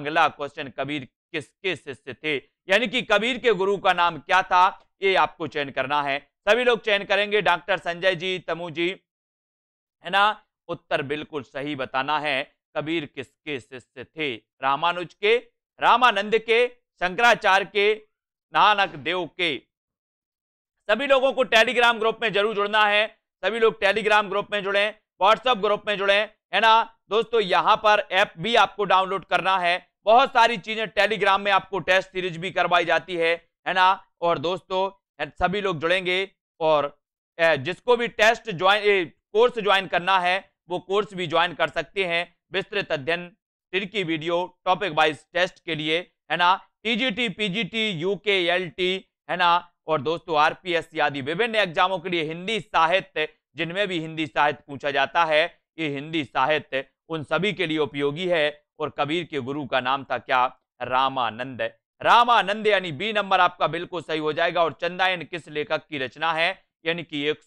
अगला क्वेश्चन कबीर किसके शिष्य थे यानी कि कबीर के गुरु का नाम क्या था ये आपको चयन करना है सभी लोग चयन करेंगे डॉक्टर संजय जी तमु जी है ना उत्तर बिल्कुल सही बताना है कबीर किसके शिष्य थे रामानुज के रामानंद के शंकराचार्य के नानक देव के सभी लोगों को टेलीग्राम ग्रुप में जरूर जुड़ना है सभी लोग टेलीग्राम ग्रुप में जुड़े व्हाट्सएप ग्रुप में जुड़े है ना दोस्तों यहाँ पर ऐप भी आपको डाउनलोड करना है बहुत सारी चीजें टेलीग्राम में आपको टेस्ट सीरीज भी करवाई जाती है है ना और दोस्तों सभी लोग जुड़ेंगे और जिसको भी टेस्ट ज्वाइन कोर्स ज्वाइन करना है वो कोर्स भी ज्वाइन कर सकते हैं विस्तृत अध्ययन तिरकी वीडियो टॉपिक वाइज टेस्ट के लिए है ना टीजीटी पीजीटी यूके एलटी है ना और दोस्तों आरपीएससी आदि विभिन्न एग्जामों के लिए हिंदी साहित्य जिनमें भी हिंदी साहित्य पूछा जाता है ये हिंदी साहित्य उन सभी के लिए उपयोगी है और कबीर के गुरु का नाम था क्या रामानंद रामानंद यानी बी नंबर आपका बिल्कुल सही हो जाएगा और चंदायन किस लेखक की रचना है यानी कि एक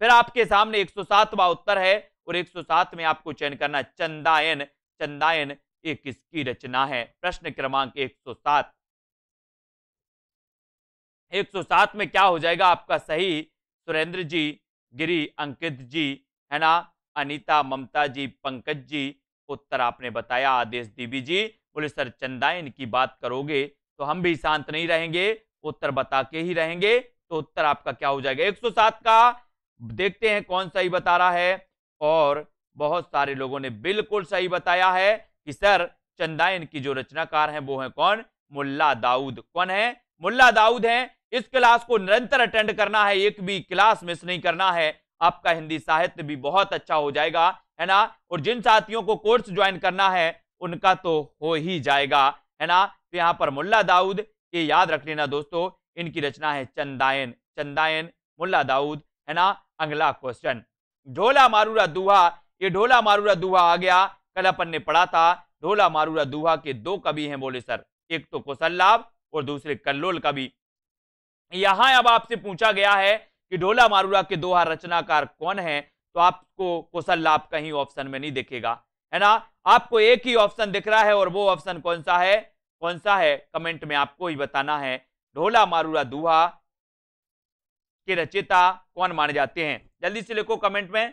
फिर आपके सामने सातवा उत्तर है और सात में आपको चयन करना चंदायन चंदायन ये किसकी रचना है प्रश्न क्रमांक सौ 107 में क्या हो जाएगा आपका सही सुरेंद्र जी गिरी अंकित जी है ना अनीता ममता जी पंकज जी उत्तर आपने बताया आदेश दीबी जी बोले सर चंदायन की बात करोगे तो हम भी शांत नहीं रहेंगे उत्तर बता के ही रहेंगे तो उत्तर आपका क्या हो जाएगा 107 का देखते हैं कौन सही बता रहा है और बहुत सारे लोगों ने बिल्कुल सही बताया है कि सर चंदायन की जो रचनाकार हैं वो हैं कौन मुल्ला दाऊद कौन है मुल्ला दाऊद हैं इस क्लास को निरंतर अटेंड करना है एक भी क्लास मिस नहीं करना है आपका हिंदी साहित्य भी बहुत अच्छा हो जाएगा है ना और जिन साथियों को कोर्स ज्वाइन करना है उनका तो हो ही जाएगा है ना तो यहाँ पर मुल्ला दाऊद ये याद रख लेना दोस्तों इनकी रचना है चंदायन चंदायन मुल्ला दाऊद है ना अगला क्वेश्चन ढोला मारूरा दुहा ये ढोला मारूरा दुहा आ गया कल अपन ने पढ़ा था ढोला मारूरा दुहा के दो कवि हैं बोले सर एक तो कौशल लाभ और दूसरे कल्लोल कवि यहां अब आपसे पूछा गया है कि ढोला मारूरा के दोहा रचनाकार कौन है तो आपको कौशल लाभ कहीं ऑप्शन में नहीं दिखेगा है ना आपको एक ही ऑप्शन दिख रहा है और वो ऑप्शन कौन सा है कौन सा है कमेंट में आपको ही बताना है ढोला मारूरा दुहा के रचेता कौन माने जाते हैं जल्दी से लिखो कमेंट में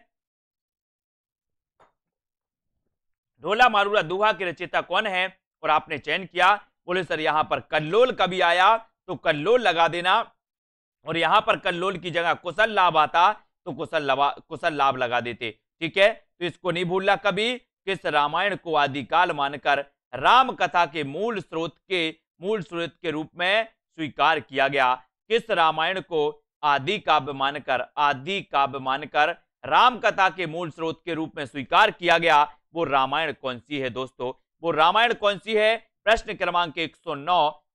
ढोला मारूला दुहा के रचेता कौन है और आपने चयन किया बोले सर यहां पर कल्लोल कभी आया तो कल्लोल लगा देना और यहां पर कल्लोल की जगह कुशल लाभ आता तो कुशल कुशल लाभ लगा देते ठीक है तो इसको नहीं भूलना कभी किस रामायण को आदिकाल मानकर राम कथा के मूल स्रोत के मूल स्रोत के रूप में स्वीकार किया गया किस रामायण को आदि काव्य मानकर आदि काव्य मानकर राम कथा के मूल स्रोत के रूप में स्वीकार किया गया वो रामायण कौन सी है दोस्तों वो रामायण कौन सी है प्रश्न क्रमांक 109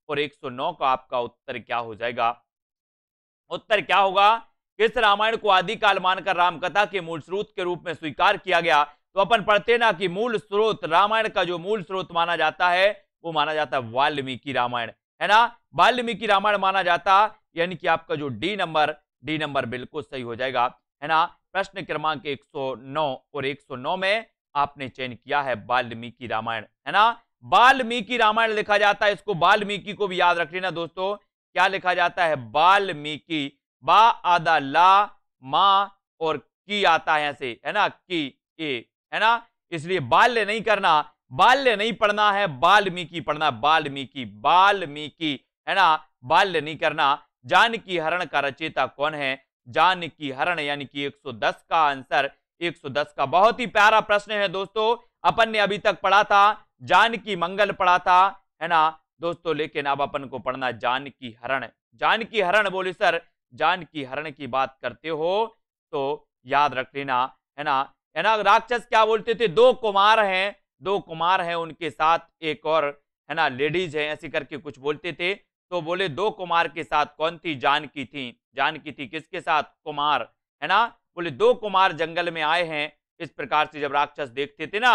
और 109 का आपका उत्तर क्या हो जाएगा उत्तर क्या होगा किस रामायण को आदिकाल मानकर रामकथा के मूल स्रोत के रूप में स्वीकार किया गया तो अपन पढ़ते ना कि मूल स्रोत रामायण का जो मूल स्रोत माना जाता है वो माना जाता है वाल्मीकि रामायण है ना वाल्मीकि रामायण माना जाता यानी कि आपका जो डी नंबर डी नंबर बिल्कुल सही हो जाएगा है ना प्रश्न क्रमांक 109 और 109 में आपने चयन किया है बाल्मीकि रामायण है ना बाल्मीकि रामायण लिखा जाता है इसको बाल्मीकि को भी याद रख लेना दोस्तों क्या लिखा जाता है बाल्मीकि बा आदा ला मा और की आता है ऐसे है ना की ए है ना इसलिए बाल्य नहीं करना बाल्य नहीं पढ़ना है बाल्मीकि पढ़ना बाल्मीकि बाल्मीकि है ना बाल्य नहीं करना जानकी हरण का रचेता कौन है जानकी हरण यानी कि 110 का आंसर 110 का बहुत ही प्यारा प्रश्न है दोस्तों अपन ने अभी तक पढ़ा था जानकी मंगल पढ़ा था है ना दोस्तों लेकिन अब अपन को पढ़ना जानकी हरण जानकी हरण बोले सर जानकी हरण की बात करते हो तो याद रख लेना है ना है ना राक्षस क्या बोलते थे दो कुमार हैं दो कुमार हैं उनके साथ एक और है ना लेडीज है ऐसे करके कुछ बोलते थे तो बोले दो कुमार के साथ कौन थी जानकी थी जानकी थी किसके साथ कुमार है ना बोले दो कुमार जंगल में आए हैं इस प्रकार से जब राक्षस देखते थे ना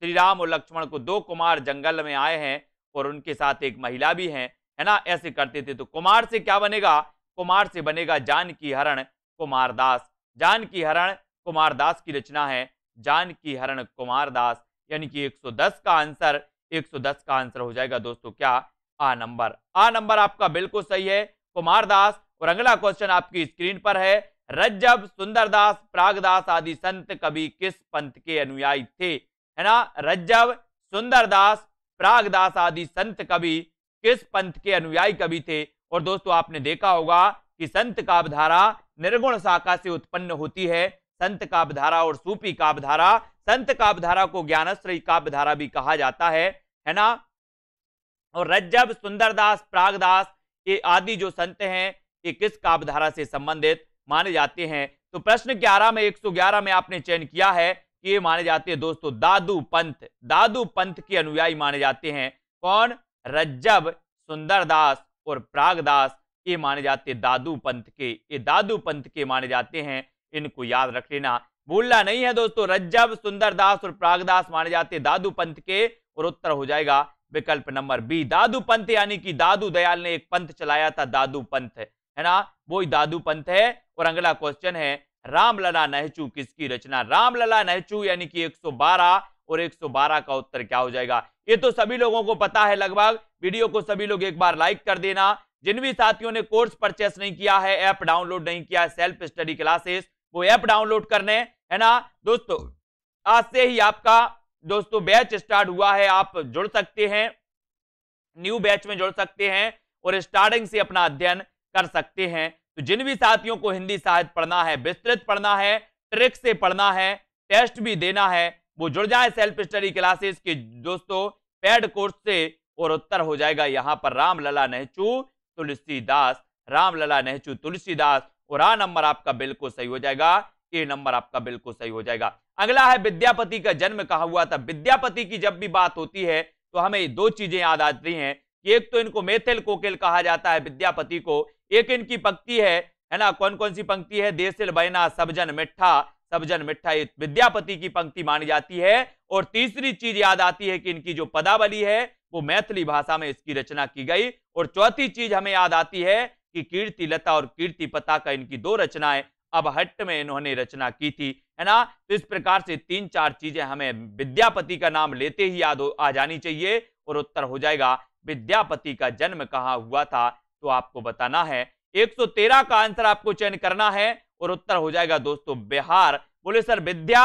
श्री राम और लक्ष्मण को दो कुमार जंगल में आए हैं और उनके साथ एक महिला भी है है ना ऐसे करते थे तो कुमार से क्या बनेगा कुमार से बनेगा जानकी हरण कुमारदास जानकी हरण कुमारदास की रचना है जानकी हरण कुमारदास यानी कि 110 का आंसर 110 का आंसर हो जाएगा दोस्तों क्या आ नंबर आ नंबर आपका बिल्कुल सही है कुमार दास और अगला क्वेश्चन आपकी स्क्रीन पर है रज्जब सुंदरदास प्रागदास आदि संत कवि किस पंथ के अनुयायी थे है ना रज्जब सुंदरदास प्रागदास आदि संत कवि किस पंथ के अनुयायी कवि थे और दोस्तों आपने देखा होगा कि संत काव्यधारा निर्गुण शाखा से उत्पन्न होती है संत काव्यधारा और सूपी काव्यधारा संत काव्यधारा को ज्ञानश्रय काव्यधारा भी कहा जाता है है ना और रज्जब सुंदरदास प्रागदास ये आदि जो संत हैं ये किस काव्यधारा से संबंधित माने जाते हैं तो प्रश्न 11 में 111 में आपने चयन किया है कि ये माने जाते हैं दोस्तों दादू पंथ दादू पंथ के अनुयायी माने जाते हैं कौन रज्जब सुंदरदास और प्रागदास ये माने जाते दादू पंथ के ये दादू पंथ के माने जाते हैं इनको याद रख लेना भूलना नहीं है दोस्तों रज्जब सुंदरदास और प्रागदास माने जाते दादू पंथ के और उत्तर हो जाएगा विकल्प नंबर बी दादू पंथ यानी कि दादू दयाल ने एक पंथ चलाया था दादू पंथ है ना वो दादू पंथ है और अगला क्वेश्चन है रामलला नेहचू किसकी रचना रामलला नेहचू यानी कि 112 और 112 का उत्तर क्या हो जाएगा ये तो सभी लोगों को पता है लगभग वीडियो को सभी लोग एक बार लाइक कर देना जिन भी साथियों ने कोर्स परचेस नहीं किया है ऐप डाउनलोड नहीं किया सेल्फ स्टडी क्लासेस वो ऐप डाउनलोड करने है ना दोस्तों आज से ही आपका दोस्तों बैच स्टार्ट हुआ है आप जुड़ सकते हैं न्यू बैच में जुड़ सकते हैं और स्टार्टिंग से अपना अध्ययन कर सकते हैं तो जिन भी साथियों को हिंदी साहित्य पढ़ना है विस्तृत पढ़ना है ट्रिक से पढ़ना है टेस्ट भी देना है वो जुड़ जाए सेल्फ स्टडी क्लासेस के दोस्तों पेड कोर्स से और उत्तर हो जाएगा यहाँ पर रामलला नेहचू तुलसीदास रामलला नेहचू तुलसीदास और आ नंबर आपका बिल्कुल सही हो जाएगा ए नंबर आपका बिल्कुल सही हो जाएगा अगला है विद्यापति का जन्म कहा हुआ था विद्यापति की जब भी बात होती है तो हमें दो चीजें याद आती हैं कि एक तो इनको मेथिल कोकिल कहा जाता है विद्यापति को एक इनकी पंक्ति है है ना कौन कौन सी पंक्ति है देसिल बैना सबजन मिठा सबजन मिठा विद्यापति की पंक्ति मानी जाती है और तीसरी चीज याद आती है कि इनकी जो पदावली है वो मैथिली भाषा में इसकी रचना की गई और चौथी चीज हमें याद आती है कि कीर्ति लता और कीर्ति पता का इनकी दो रचनाएं अब हट्ट में इन्होंने रचना की थी है ना तो इस प्रकार से तीन चार चीजें हमें विद्यापति का नाम लेते ही याद आ जानी चाहिए और उत्तर हो जाएगा विद्यापति का जन्म कहाँ हुआ था तो आपको बताना है 113 का आंसर आपको चयन करना है और उत्तर हो जाएगा दोस्तों बिहार बोले सर विद्या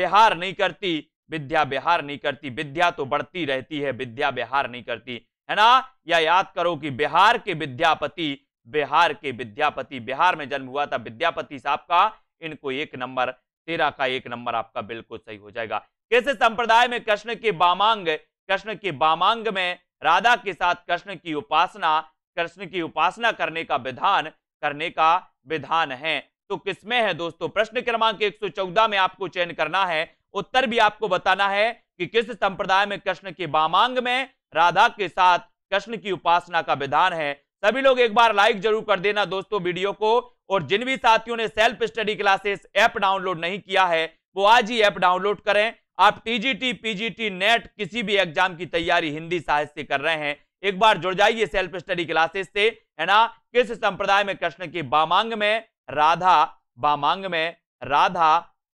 बिहार नहीं करती विद्या बिहार नहीं करती विद्या तो बढ़ती रहती है विद्या बिहार नहीं करती है ना या याद करो कि बिहार के विद्यापति बिहार के विद्यापति बिहार में जन्म हुआ था विद्यापति साहब का इनको एक नंबर तेरह का एक नंबर आपका बिल्कुल सही हो जाएगा किस संप्रदाय में कृष्ण के बामांग कृष्ण के बामांग में राधा के साथ कृष्ण की उपासना कृष्ण की उपासना करने का विधान करने का विधान है तो किसमें है दोस्तों प्रश्न क्रमांक चौदह में आपको चयन करना है उत्तर भी आपको बताना है कि किस संप्रदाय में कृष्ण के बामांग में राधा के साथ कृष्ण की उपासना का विधान है सभी लोग एक बार लाइक जरूर कर देना दोस्तों वीडियो को और जिन भी साथियों ने self study classes app download नहीं किया है वो आज ही ऐप डाउनलोड करें आप टीजीटी पीजीटी नेट किसी भी एग्जाम की तैयारी हिंदी साहित्य से कर रहे हैं एक बार जुड़ जाइए सेल्फ स्टडी क्लासेस से है ना किस संप्रदाय में कृष्ण की बामांग में राधा बामांग में राधा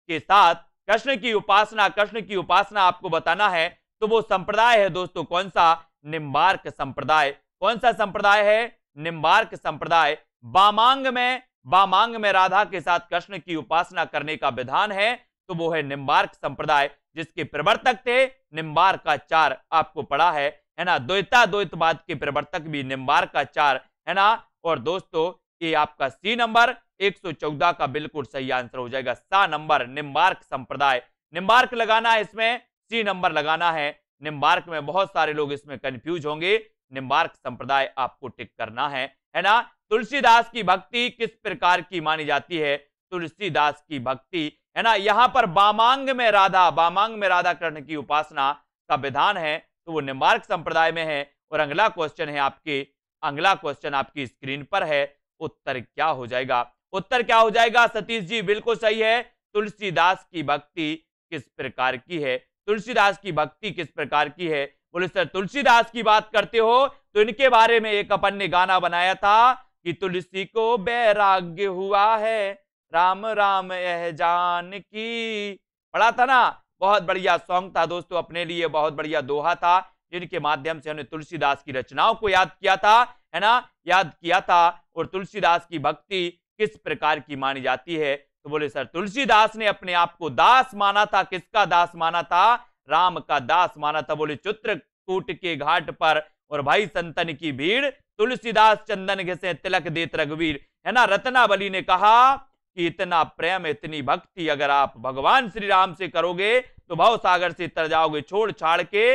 के साथ कृष्ण की उपासना कृष्ण की उपासना आपको बताना है तो वो संप्रदाय है दोस्तों कौन सा निम्बार्क संप्रदाय कौन सा संप्रदाय है निम्बार्क संप्रदाय बामांग में बामांग में राधा के साथ कृष्ण की उपासना करने का विधान है तो वो है निम्बार्क संप्रदाय जिसके प्रवर्तक थे निम्बार्क का चार आपको पढ़ा है है ना द्वैता द्वैतवाद के प्रवर्तक भी निम्बार्क का चार है ना और दोस्तों ये आपका सी नंबर 114 का बिल्कुल सही आंसर हो जाएगा सा नंबर निम्बार्क संप्रदाय निम्बार्क लगाना है इसमें सी नंबर लगाना है निम्बार्क में बहुत सारे लोग इसमें कंफ्यूज होंगे निम्बार्क संप्रदाय आपको टिक करना है है ना तुलसीदास की भक्ति किस प्रकार की मानी जाती है तुलसीदास की भक्ति है ना यहाँ पर बामांग में राधा बामांग में राधा कृष्ण की उपासना का विधान है तो वो निम्बार्क संप्रदाय में है और अगला क्वेश्चन है आपके अगला क्वेश्चन आपकी स्क्रीन पर है उत्तर क्या हो जाएगा उत्तर क्या हो जाएगा सतीश जी बिल्कुल सही है तुलसीदास की भक्ति किस प्रकार की है तुलसीदास की भक्ति किस प्रकार की है बोले सर तुलसीदास की बात करते हो तो इनके बारे में एक अपन ने गाना बनाया था कि तुलसी को बैराग्य हुआ है राम राम यह जान की पढ़ा था ना बहुत बढ़िया सॉन्ग था दोस्तों अपने लिए बहुत बढ़िया दोहा था जिनके माध्यम से हमने तुलसीदास की रचनाओं को याद किया था है ना याद किया था और तुलसीदास की भक्ति किस प्रकार की मानी जाती है तो बोले सर तुलसीदास ने अपने आप को दास माना था किसका दास माना था राम का दास माना था बोले चित्रकूट के घाट पर और भाई संतन की भीड़ तुलसीदास चंदन घसे तिलक देत रघुवीर है ना रत्नावली ने कहा कि इतना प्रेम इतनी भक्ति अगर आप भगवान श्री राम से करोगे तो भाव सागर से तर जाओगे छोड़ छाड़ के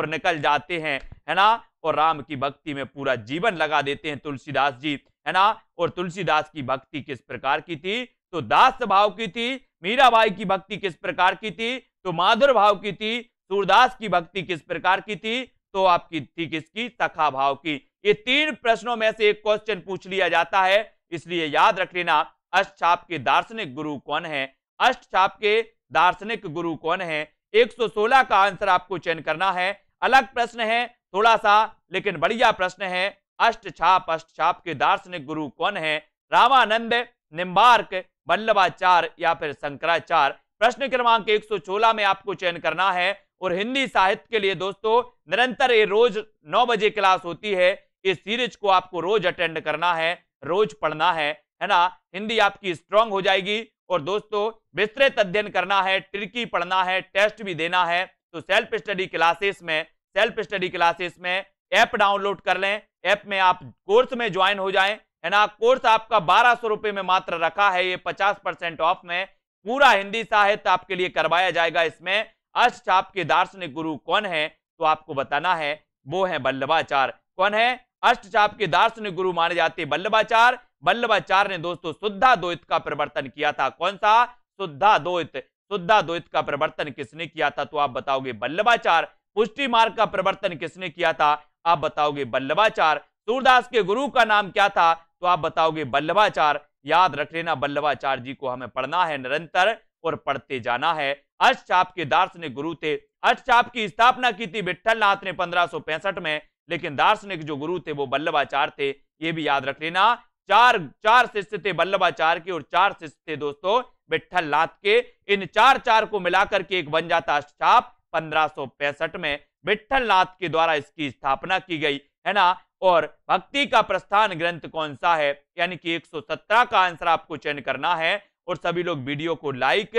और निकल जाते हैं है ना और राम की भक्ति में पूरा जीवन लगा देते हैं तुलसीदास जी है ना और तुलसीदास की भक्ति किस प्रकार की थी तो दास भाव की थी मीराबाई की भक्ति किस प्रकार की थी तो माधुर भाव की थी सूरदास की भक्ति किस प्रकार की थी तो आपकी थी किसकी सखा भाव की ये तीन प्रश्नों में से एक क्वेश्चन पूछ लिया जाता है इसलिए याद रख लेना अष्ट छाप के दार्शनिक गुरु कौन है अष्ट छाप के दार्शनिक गुरु कौन है 116 का आंसर आपको चयन करना है अलग प्रश्न है थोड़ा सा लेकिन बढ़िया प्रश्न है अष्ट छाप अष्ट छाप के दार्शनिक गुरु कौन है रामानंद निम्बार्क बल्लवाचार्य या फिर शंकराचार्य प्रश्न क्रमांक 116 में आपको चयन करना है और हिंदी साहित्य के लिए दोस्तों निरंतर ये रोज 9 बजे क्लास होती है इस सीरीज को आपको रोज अटेंड करना है रोज पढ़ना है है ना हिंदी आपकी स्ट्रांग हो जाएगी और दोस्तों विस्तृत अध्ययन करना है ट्रिकी पढ़ना है टेस्ट भी देना है तो सेल्फ स्टडी क्लासेस में सेल्फ स्टडी क्लासेस में ऐप डाउनलोड कर लें ऐप में आप कोर्स में ज्वाइन हो जाएं है ना कोर्स आपका बारह सौ रुपए में मात्र रखा है ये पचास परसेंट ऑफ में पूरा हिंदी साहित्य आपके लिए करवाया जाएगा इसमें अष्ट छाप के दार्शनिक गुरु कौन है तो आपको बताना है वो है बल्लभाचार कौन है अष्टचाप के दार्शनिक गुरु माने जाते बल्लभाचार बल्लभाचार ने दोस्तों शुद्धा द्वैत का प्रवर्तन किया था कौन सा शुद्धा द्वैत शुद्धा द्वैत का प्रवर्तन किसने किया था तो आप बताओगे बल्लभाचार पुष्टि मार्ग का प्रवर्तन किसने किया था आप बताओगे बल्लभाचार सूरदास के गुरु का नाम क्या था तो आप बताओगे बल्लभाचार याद रख लेना बल्लभाचार्य जी को हमें पढ़ना है निरंतर और पढ़ते जाना है अष्टचाप के दार्शनिक गुरु थे अष्टचाप की स्थापना की थी विठल नाथ ने पंद्रह में लेकिन दार्शनिक जो गुरु थे वो बल्लभाचार थे ये भी याद रख लेना चार चार शिष्य थे बल्लभाचार्य के और चार शिष्य थे दोस्तों विठल नाथ के इन चार चार को मिलाकर के एक बन जाता अष्टचाप पंद्रह में विठल नाथ के द्वारा इसकी स्थापना की गई है ना और भक्ति का प्रस्थान ग्रंथ कौन सा है यानी कि 117 का आंसर आपको चयन करना है और सभी लोग वीडियो को लाइक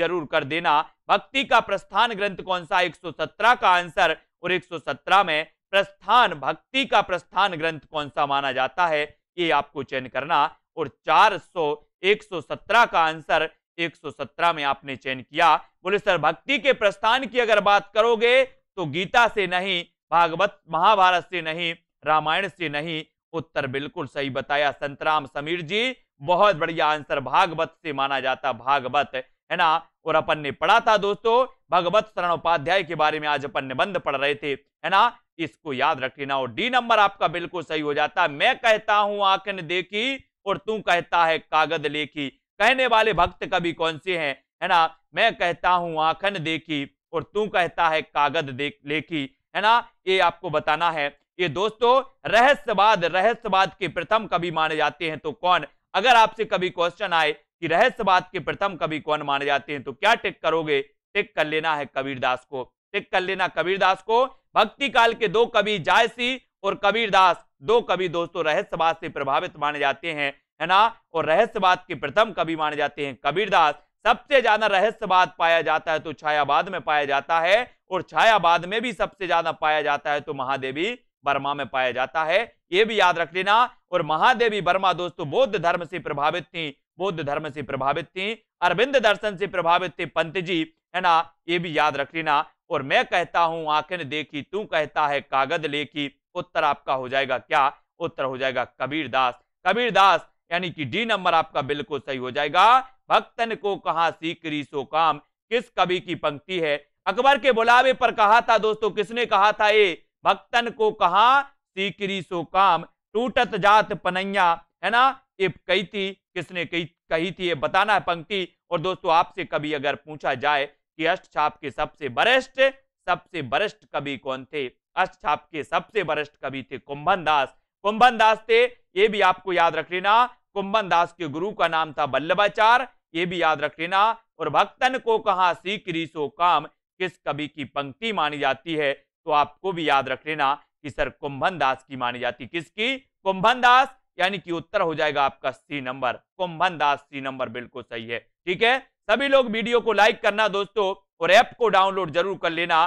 जरूर कर देना भक्ति का प्रस्थान ग्रंथ कौन सा 117 का आंसर और 117 में प्रस्थान भक्ति का प्रस्थान ग्रंथ कौन सा माना जाता है ये आपको चयन करना और 400 117 का आंसर 117 में आपने चयन किया बोले सर भक्ति के प्रस्थान की अगर बात करोगे तो गीता से नहीं भागवत महाभारत से नहीं रामायण से नहीं उत्तर बिल्कुल सही बताया संतराम समीर जी बहुत बढ़िया आंसर भागवत से माना जाता भागवत है ना और अपन ने पढ़ा था दोस्तों भगवत शरण उपाध्याय के बारे में आज अपन निबंध पढ़ रहे थे है ना इसको याद रख लेना और डी नंबर आपका बिल्कुल सही हो जाता मैं कहता हूं आखन देखी और तू कहता है कागज लेखी कहने वाले भक्त कभी कौन से हैं है ना मैं कहता हूं आखन देखी और तू कहता है कागज देख लेखी है ना ये आपको बताना है ये दोस्तों रहस्यवाद रहस्यवाद के प्रथम कवि माने जाते हैं तो कौन अगर आपसे कभी क्वेश्चन आए कि रहस्यवाद के प्रथम कवि कौन माने जाते हैं तो क्या टिक करोगे टिक कर लेना है कबीरदास को टिक कर लेना कबीरदास को भक्ति काल के दो कवि जायसी और कबीरदास दो कवि दोस्तों रहस्यवाद से प्रभावित माने जाते हैं है ना और रहस्यवाद के प्रथम कवि माने जाते हैं कबीरदास सबसे ज्यादा रहस्यवाद पाया जाता है तो छायावाद में पाया जाता है और छायावाद में भी सबसे ज्यादा पाया जाता है तो महादेवी बर्मा में पाया जाता है ये भी याद रख लेना और महादेवी बर्मा दोस्तों बौद्ध धर्म से प्रभावित थी बौद्ध धर्म से प्रभावित थी अरविंद दर्शन से प्रभावित थे पंत जी है ना ये भी याद रख लेना और मैं कहता हूं आखिर देखी तू कहता है कागज लेखी उत्तर आपका हो जाएगा क्या उत्तर हो जाएगा कबीर दास कबीर दास यानी कि डी नंबर आपका बिल्कुल सही हो जाएगा भक्तन को कहा सीकरी सो काम किस कवि की पंक्ति है अकबर के बुलावे पर कहा था दोस्तों किसने कहा था ये भक्तन को कहा सीकरी सो काम टूटत जात पनैया है ना ये कही थी किसने कही कही थी ये बताना है पंक्ति और दोस्तों आपसे कभी अगर पूछा जाए कि अष्ट छाप के सबसे वरिष्ठ सबसे वरिष्ठ कवि कौन थे अष्ट छाप के सबसे वरिष्ठ कवि थे कुंभन दास कुंभन दास थे ये भी आपको याद रख लेना कुंभन दास के गुरु का नाम था बल्लभाचार ये भी याद रख लेना और भक्तन को कहा सीकरी सो काम किस कवि की पंक्ति मानी जाती है तो आपको भी याद रख लेना कि सर कुंभन दास की मानी जाती किसकी कुंभन दास यानी कि उत्तर हो जाएगा आपका सी नंबर कुंभन दास सी नंबर बिल्कुल सही है ठीक है सभी लोग वीडियो को लाइक करना दोस्तों और ऐप को डाउनलोड जरूर कर लेना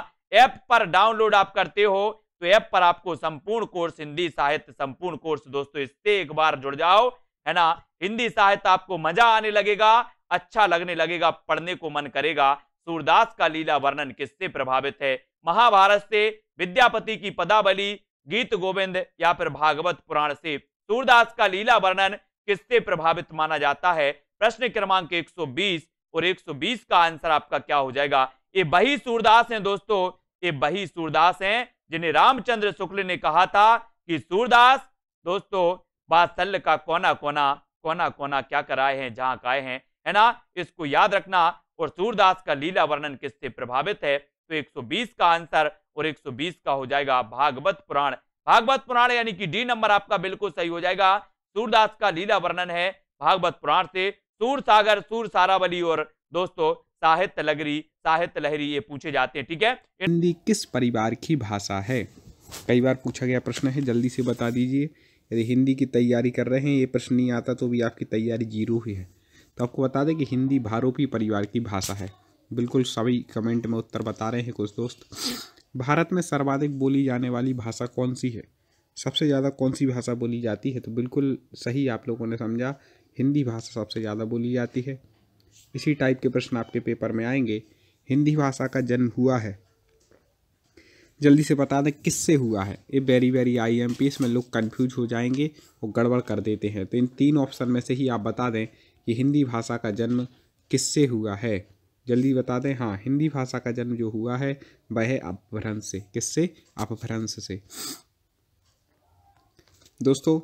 ऐप पर डाउनलोड आप करते हो तो ऐप पर आपको संपूर्ण कोर्स हिंदी साहित्य संपूर्ण कोर्स दोस्तों इससे एक बार जुड़ जाओ है ना हिंदी साहित्य आपको मजा आने लगेगा अच्छा लगने लगेगा पढ़ने को मन करेगा सूरदास का लीला वर्णन किससे प्रभावित है महाभारत से विद्यापति की पदावली गीत गोविंद या फिर भागवत पुराण से सूरदास का लीला वर्णन किससे प्रभावित माना जाता है प्रश्न क्रमांक 120 और 120 का आंसर आपका क्या हो जाएगा ये वही सूरदास हैं दोस्तों ये वही सूरदास हैं जिन्हें रामचंद्र शुक्ल ने कहा था कि सूरदास दोस्तों बासल्य का कोना कोना कोना कोना क्या कराए हैं जहां काए हैं है ना इसको याद रखना और सूरदास का लीला वर्णन किससे प्रभावित है तो 120 का आंसर और 120 का हो जाएगा भागवत पुराण भागवत पुराण यानी कि डी नंबर आपका बिल्कुल सही हो जाएगा सूरदास का लीला वर्णन है भागवत पुराण से सूर सागर सूर सारावली और दोस्तों साहित्य लगरी साहित्य लहरी ये पूछे जाते हैं ठीक है हिंदी किस परिवार की भाषा है कई बार पूछा गया प्रश्न है जल्दी से बता दीजिए यदि हिंदी की तैयारी कर रहे हैं ये प्रश्न नहीं आता तो भी आपकी तैयारी जीरो ही है तो आपको बता दें कि हिंदी भारोपी परिवार की भाषा है बिल्कुल सभी कमेंट में उत्तर बता रहे हैं कुछ दोस्त भारत में सर्वाधिक बोली जाने वाली भाषा कौन सी है सबसे ज़्यादा कौन सी भाषा बोली जाती है तो बिल्कुल सही आप लोगों ने समझा हिंदी भाषा सबसे ज़्यादा बोली जाती है इसी टाइप के प्रश्न आपके पेपर में आएंगे हिंदी भाषा का जन्म हुआ है जल्दी से बता दें किससे हुआ है ये very very I M P इसमें लोग कन्फ्यूज हो जाएंगे और गड़बड़ कर देते हैं तो इन तीन ऑप्शन में से ही आप बता दें कि हिंदी भाषा का जन्म किससे हुआ है जल्दी बता दें हाँ हिंदी भाषा का जन्म जो हुआ है वह अपभ्रंश से किससे अपभ्रंश से दोस्तों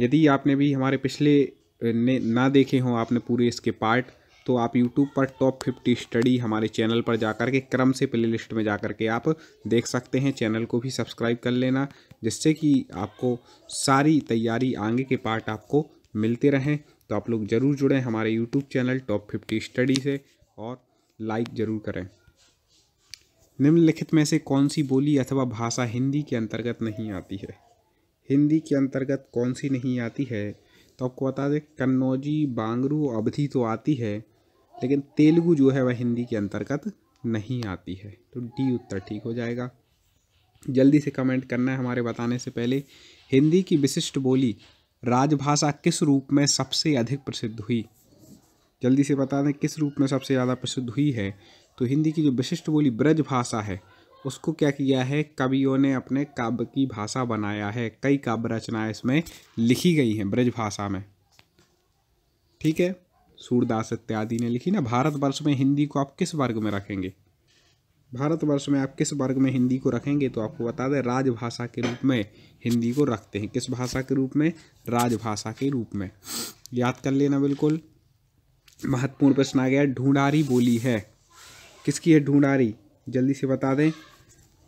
यदि आपने भी हमारे पिछले ने ना देखे हों आपने पूरे इसके पार्ट तो आप YouTube पर टॉप फिफ्टी स्टडी हमारे चैनल पर जा कर के क्रम से प्ले लिस्ट में जा कर के आप देख सकते हैं चैनल को भी सब्सक्राइब कर लेना जिससे कि आपको सारी तैयारी आगे के पार्ट आपको मिलते रहें तो आप लोग ज़रूर जुड़ें हमारे YouTube channel top fifty study से और लाइक ज़रूर करें निम्नलिखित में से कौन सी बोली अथवा भाषा हिंदी के अंतर्गत नहीं आती है हिंदी के अंतर्गत कौन सी नहीं आती है तो आपको बता दें कन्नौजी बांगरू अवधि तो आती है लेकिन तेलुगु जो है वह हिंदी के अंतर्गत नहीं आती है तो डी उत्तर ठीक हो जाएगा जल्दी से कमेंट करना है हमारे बताने से पहले हिंदी की विशिष्ट बोली राजभाषा किस रूप में सबसे अधिक प्रसिद्ध हुई जल्दी से बता दें किस रूप में सबसे ज़्यादा प्रसिद्ध हुई है तो हिंदी की जो विशिष्ट बोली ब्रज भाषा है उसको क्या किया है कवियों ने अपने काव्य की भाषा बनाया है कई काव्य रचनाएं इसमें लिखी गई हैं ब्रज भाषा में ठीक है सूरदास इत्यादि ने लिखी ना भारतवर्ष में हिंदी को आप किस वर्ग में रखेंगे भारतवर्ष में आप किस वर्ग में हिंदी को रखेंगे तो आपको बता दें राजभाषा के रूप में हिंदी को रखते हैं किस भाषा के रूप में राजभाषा के रूप में याद कर लेना बिल्कुल महत्वपूर्ण प्रश्न आ गया ढूंढारी बोली है किसकी है ढूंढारी जल्दी से बता दें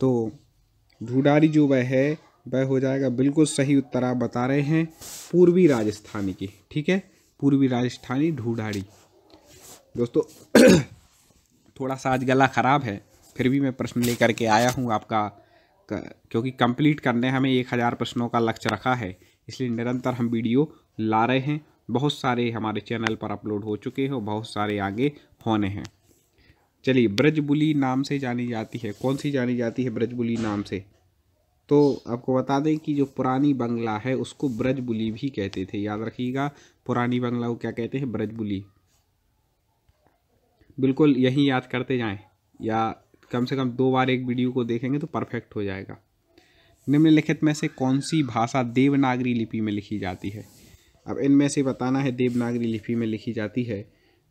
तो ढूंढारी जो वह है वह हो जाएगा बिल्कुल सही उत्तर आप बता रहे हैं पूर्वी राजस्थानी की ठीक है पूर्वी राजस्थानी ढूंढारी दोस्तों थोड़ा सा आज गला ख़राब है फिर भी मैं प्रश्न लेकर के आया हूँ आपका क्योंकि कंप्लीट करने हमें एक हज़ार प्रश्नों का लक्ष्य रखा है इसलिए निरंतर हम वीडियो ला रहे हैं बहुत सारे हमारे चैनल पर अपलोड हो चुके हैं और बहुत सारे आगे होने हैं चलिए ब्रजबुली नाम से जानी जाती है कौन सी जानी जाती है ब्रजबुली नाम से तो आपको बता दें कि जो पुरानी बंगला है उसको ब्रजबुली भी कहते थे याद रखिएगा पुरानी बंगला को क्या कहते हैं ब्रजबुली बिल्कुल यही याद करते जाएं या कम से कम दो बार एक वीडियो को देखेंगे तो परफेक्ट हो जाएगा निम्नलिखित में से कौन सी भाषा देवनागरी लिपि में लिखी जाती है अब इनमें से बताना है देवनागरी लिपि में लिखी जाती है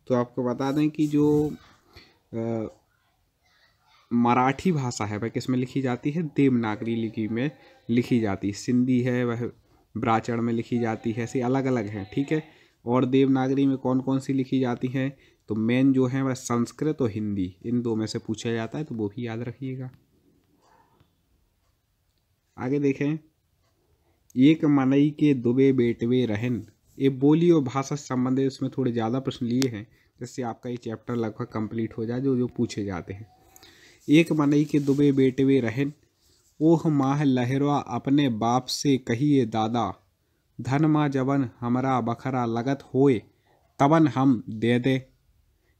तो आपको बता दें कि जो मराठी भाषा है वह किस में लिखी जाती है देवनागरी लिपि में लिखी जाती है सिंधी है वह ब्राचड़ में लिखी जाती है ऐसे अलग अलग हैं ठीक है और देवनागरी में कौन कौन सी लिखी जाती हैं तो मेन जो है वह संस्कृत और हिंदी इन दो में से पूछा जाता है तो वो भी याद रखिएगा आगे देखें एक मनई के दुबे बेटवे रहन ये बोली और भाषा से संबंधित इसमें थोड़े ज़्यादा प्रश्न लिए हैं जिससे आपका ये चैप्टर लगभग कंप्लीट हो जाए जो जो पूछे जाते हैं एक मनई के दुबे बेटवे रहन ओह माह लहरवा अपने बाप से कहिए दादा धन माँ जबन हमरा बखरा लगत होए तबन हम दे दे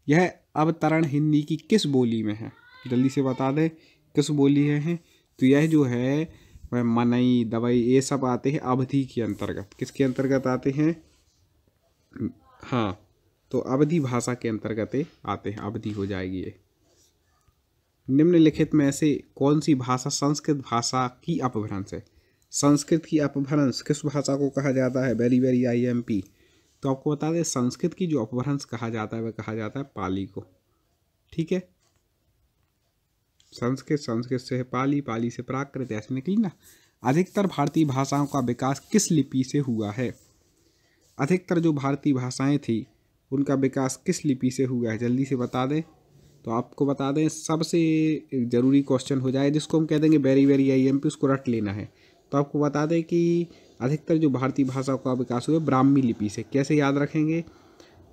यह अवतरण हिंदी की किस बोली में है जल्दी से बता दें किस बोली है, है? तो यह जो है वह मनई दवाई ये सब आते हैं अवधि के अंतर्गत किसके अंतर्गत आते हैं हाँ तो अवधि भाषा के अंतर्गत आते हैं अवधि हो जाएगी ये निम्नलिखित में से कौन सी भाषा संस्कृत भाषा की अपभ्रंश है संस्कृत की अपभ्रंश किस भाषा को कहा जाता है very very I M P तो आपको बता दें संस्कृत की जो अपभ्रंश कहा जाता है वह कहा जाता है पाली को ठीक है संस्कृत संस्कृत से पाली पाली से प्राकृत ऐसे निकली ना अधिकतर भारतीय भाषाओं का विकास किस लिपि से हुआ है अधिकतर जो भारतीय भाषाएं थी उनका विकास किस लिपि से हुआ है जल्दी से बता दें तो आपको बता दें सबसे ज़रूरी क्वेश्चन हो जाए जिसको हम कह देंगे very very I M P उसको रट लेना है तो आपको बता दें कि अधिकतर जो भारतीय भाषाओं का विकास हुआ ब्राह्मी लिपि से कैसे याद रखेंगे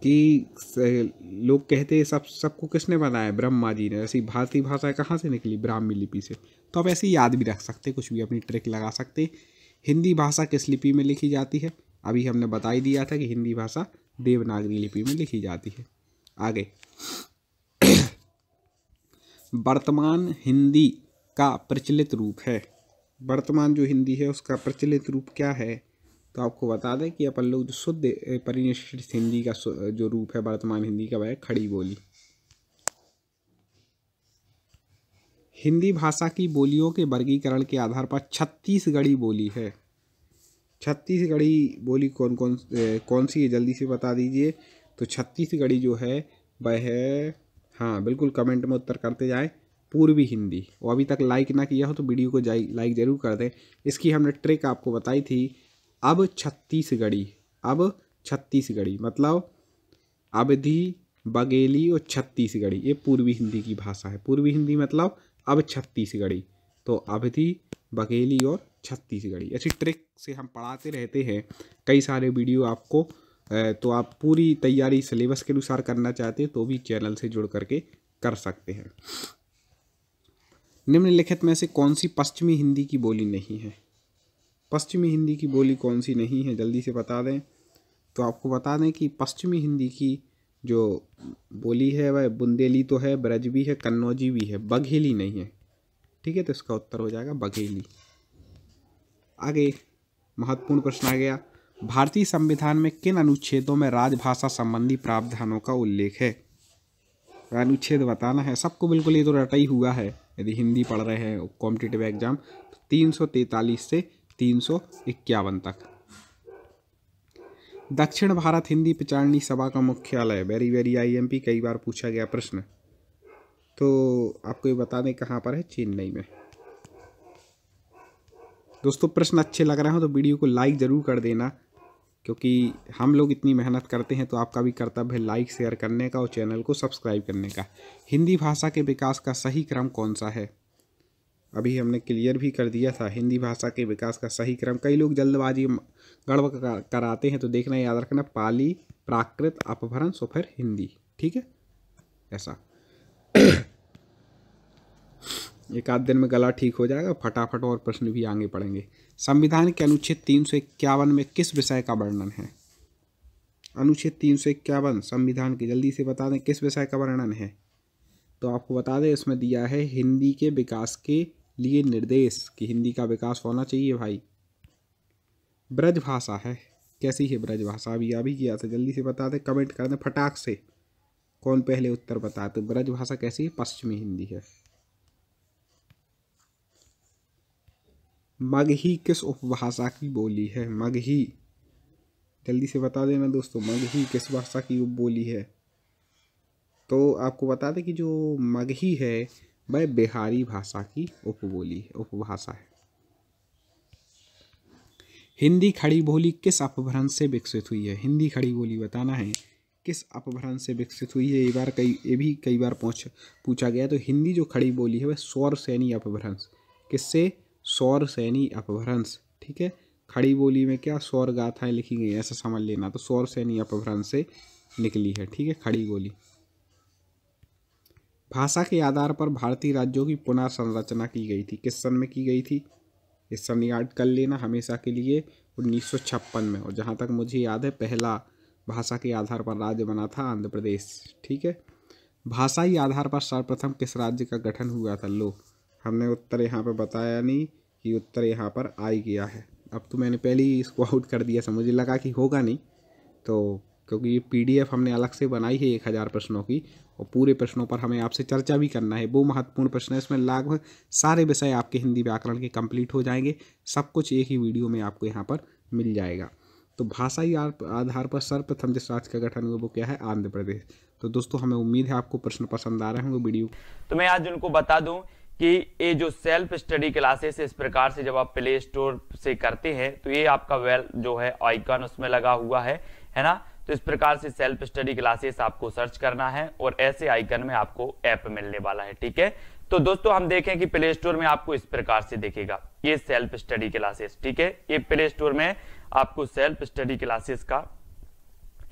कि लोग कहते हैं सब सबको किसने बनाया ब्रह्मा जी ने ऐसी भारतीय भाषा कहाँ से निकली ब्राह्मी लिपि से तो आप ऐसे याद भी रख सकते कुछ भी अपनी ट्रिक लगा सकते हिंदी भाषा किस लिपि में लिखी जाती है अभी हमने बता ही दिया था कि हिंदी भाषा देवनागरी लिपि में लिखी जाती है आगे वर्तमान हिंदी का प्रचलित रूप है वर्तमान जो हिंदी है उसका प्रचलित रूप क्या है तो आपको बता दें कि अपन लोग जो शुद्ध परिनिष्ठित हिंदी का जो रूप है वर्तमान हिंदी का वह है खड़ी बोली हिंदी भाषा की बोलियों के वर्गीकरण के आधार पर छत्तीसगढ़ी बोली है छत्तीसगढ़ी बोली कौन कौन कौन सी है जल्दी से बता दीजिए तो छत्तीसगढ़ी जो है वह है हाँ बिल्कुल कमेंट में उत्तर करते जाएँ पूर्वी हिंदी और अभी तक लाइक ना किया हो तो वीडियो को लाइक ज़रूर कर दें इसकी हमने ट्रिक आपको बताई थी अब छत्तीसगढ़ी अब छत्तीसगढ़ी मतलब अवधि बघेली और छत्तीसगढ़ी ये पूर्वी हिंदी की भाषा है पूर्वी हिंदी मतलब अब छत्तीसगढ़ी तो अवधि बघेली और छत्तीसगढ़ी ऐसी ट्रिक से हम पढ़ाते रहते हैं कई सारे वीडियो आपको तो आप पूरी तैयारी सिलेबस के अनुसार करना चाहते हैं तो भी चैनल से जुड़ करके कर सकते हैं निम्नलिखित में से कौन सी पश्चिमी हिंदी की बोली नहीं है पश्चिमी हिंदी की बोली कौन सी नहीं है जल्दी से बता दें तो आपको बता दें कि पश्चिमी हिंदी की जो बोली है वह बुंदेली तो है ब्रज भी है कन्नौजी भी है बघेली नहीं है ठीक है तो इसका उत्तर हो जाएगा बघेली आगे महत्वपूर्ण प्रश्न आ गया भारतीय संविधान में किन अनुच्छेदों में राजभाषा संबंधी प्रावधानों का उल्लेख है अनुच्छेद बताना है सबको बिल्कुल ये तो रटा ही हुआ है यदि हिंदी पढ़ रहे हैं कॉम्पिटेटिव एग्जाम तो तीन से तीन सौ इक्यावन तक दक्षिण भारत हिंदी पिचारणी सभा का मुख्यालय वेरी वेरी आईएमपी कई बार पूछा गया प्रश्न तो आपको ये बता दें कहाँ पर है चेन्नई में दोस्तों प्रश्न अच्छे लग रहे हो तो वीडियो को लाइक ज़रूर कर देना क्योंकि हम लोग इतनी मेहनत करते हैं तो आपका भी कर्तव्य है लाइक शेयर करने का और चैनल को सब्सक्राइब करने का हिंदी भाषा के विकास का सही क्रम कौन सा है अभी हमने क्लियर भी कर दिया था हिंदी भाषा के विकास का सही क्रम कई लोग जल्दबाजी गड़बड़ कराते हैं तो देखना याद रखना पाली प्राकृत अपभ्रंश और फिर हिंदी ठीक है ऐसा एक आध दिन में गला ठीक हो जाएगा फटाफट और प्रश्न भी आगे पड़ेंगे संविधान के अनुच्छेद तीन सौ इक्यावन में किस विषय का वर्णन है अनुच्छेद तीन सौ इक्यावन संविधान के जल्दी से बता दें किस विषय का वर्णन है तो आपको बता दें इसमें दिया है हिंदी के विकास के लिए निर्देश कि हिंदी का विकास होना चाहिए भाई ब्रज भाषा है कैसी है ब्रज भाषा अभी अभी किया था जल्दी से बता दें कमेंट कर दें फटाक से कौन पहले उत्तर बताते तो ब्रज भाषा कैसी है पश्चिमी हिंदी है मगही किस उपभाषा की बोली है मगही जल्दी से बता देना दोस्तों मगही किस भाषा की बोली है तो आपको बता दें कि जो मगही है वह बिहारी भाषा की उपबोली उपभाषा है हिंदी खड़ी बोली किस अपभ्रंश से विकसित हुई है हिंदी खड़ी बोली बताना है किस अपभ्रंश से विकसित हुई है ये बार कई ये भी कई बार पूछ पूछा गया तो हिंदी जो खड़ी बोली है वह सौर सैनी अपभ्रंश किससे सौर सैनी अपभ्रंश ठीक है खड़ी बोली में क्या सौर गाथाएं लिखी गई ऐसा समझ लेना तो सौर सैनी अपभ्रंश से निकली है ठीक है खड़ी बोली भाषा के आधार पर भारतीय राज्यों की पुनर्संरचना की गई थी किस सन में की गई थी इस सन याद कर लेना हमेशा के लिए उन्नीस में और जहाँ तक मुझे याद है पहला भाषा के आधार पर राज्य बना था आंध्र प्रदेश ठीक है भाषाई आधार पर सर्वप्रथम किस राज्य का गठन हुआ था लो हमने उत्तर यहाँ पर बताया नहीं कि उत्तर यहाँ पर आ ही गया है अब तो मैंने पहले ही इसको आउट कर दिया था मुझे लगा कि होगा नहीं तो क्योंकि ये पीडीएफ हमने अलग से बनाई है एक हज़ार प्रश्नों की और पूरे प्रश्नों पर हमें आपसे चर्चा भी करना है वो महत्वपूर्ण प्रश्न है इसमें लगभग सारे विषय आपके हिंदी व्याकरण के कंप्लीट हो जाएंगे सब कुछ एक ही वीडियो में आपको यहाँ पर मिल जाएगा तो भाषाई आधार पर सर्वप्रथम जिस राज्य का गठन हुआ वो क्या है आंध्र प्रदेश तो दोस्तों हमें उम्मीद है आपको प्रश्न पसंद आ रहे होंगे वीडियो तो मैं आज उनको बता दूं कि ये जो सेल्फ स्टडी क्लासेस इस प्रकार से जब आप प्ले स्टोर से करते हैं तो ये आपका वेल जो है आइकन उसमें लगा हुआ है है ना तो इस प्रकार से सेल्फ स्टडी क्लासेस आपको सर्च करना है और ऐसे आइकन में आपको ऐप मिलने वाला है ठीक है तो दोस्तों हम देखें कि प्ले स्टोर में आपको इस प्रकार से देखेगा ये सेल्फ स्टडी क्लासेस ठीक है ये प्ले स्टोर में आपको सेल्फ स्टडी क्लासेस का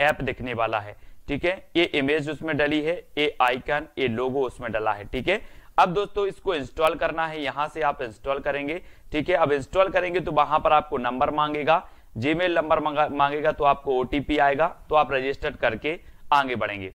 ऐप दिखने वाला है ठीक है ये इमेज उसमें डली है ये आइकन ये लोगो उसमें डला है ठीक है अब दोस्तों इसको इंस्टॉल करना है यहां से आप इंस्टॉल करेंगे ठीक है अब इंस्टॉल करेंगे तो वहां पर आपको नंबर मांगेगा जीमेल नंबर मांगेगा तो आपको ओटीपी आएगा तो आप रजिस्टर्ड करके आगे बढ़ेंगे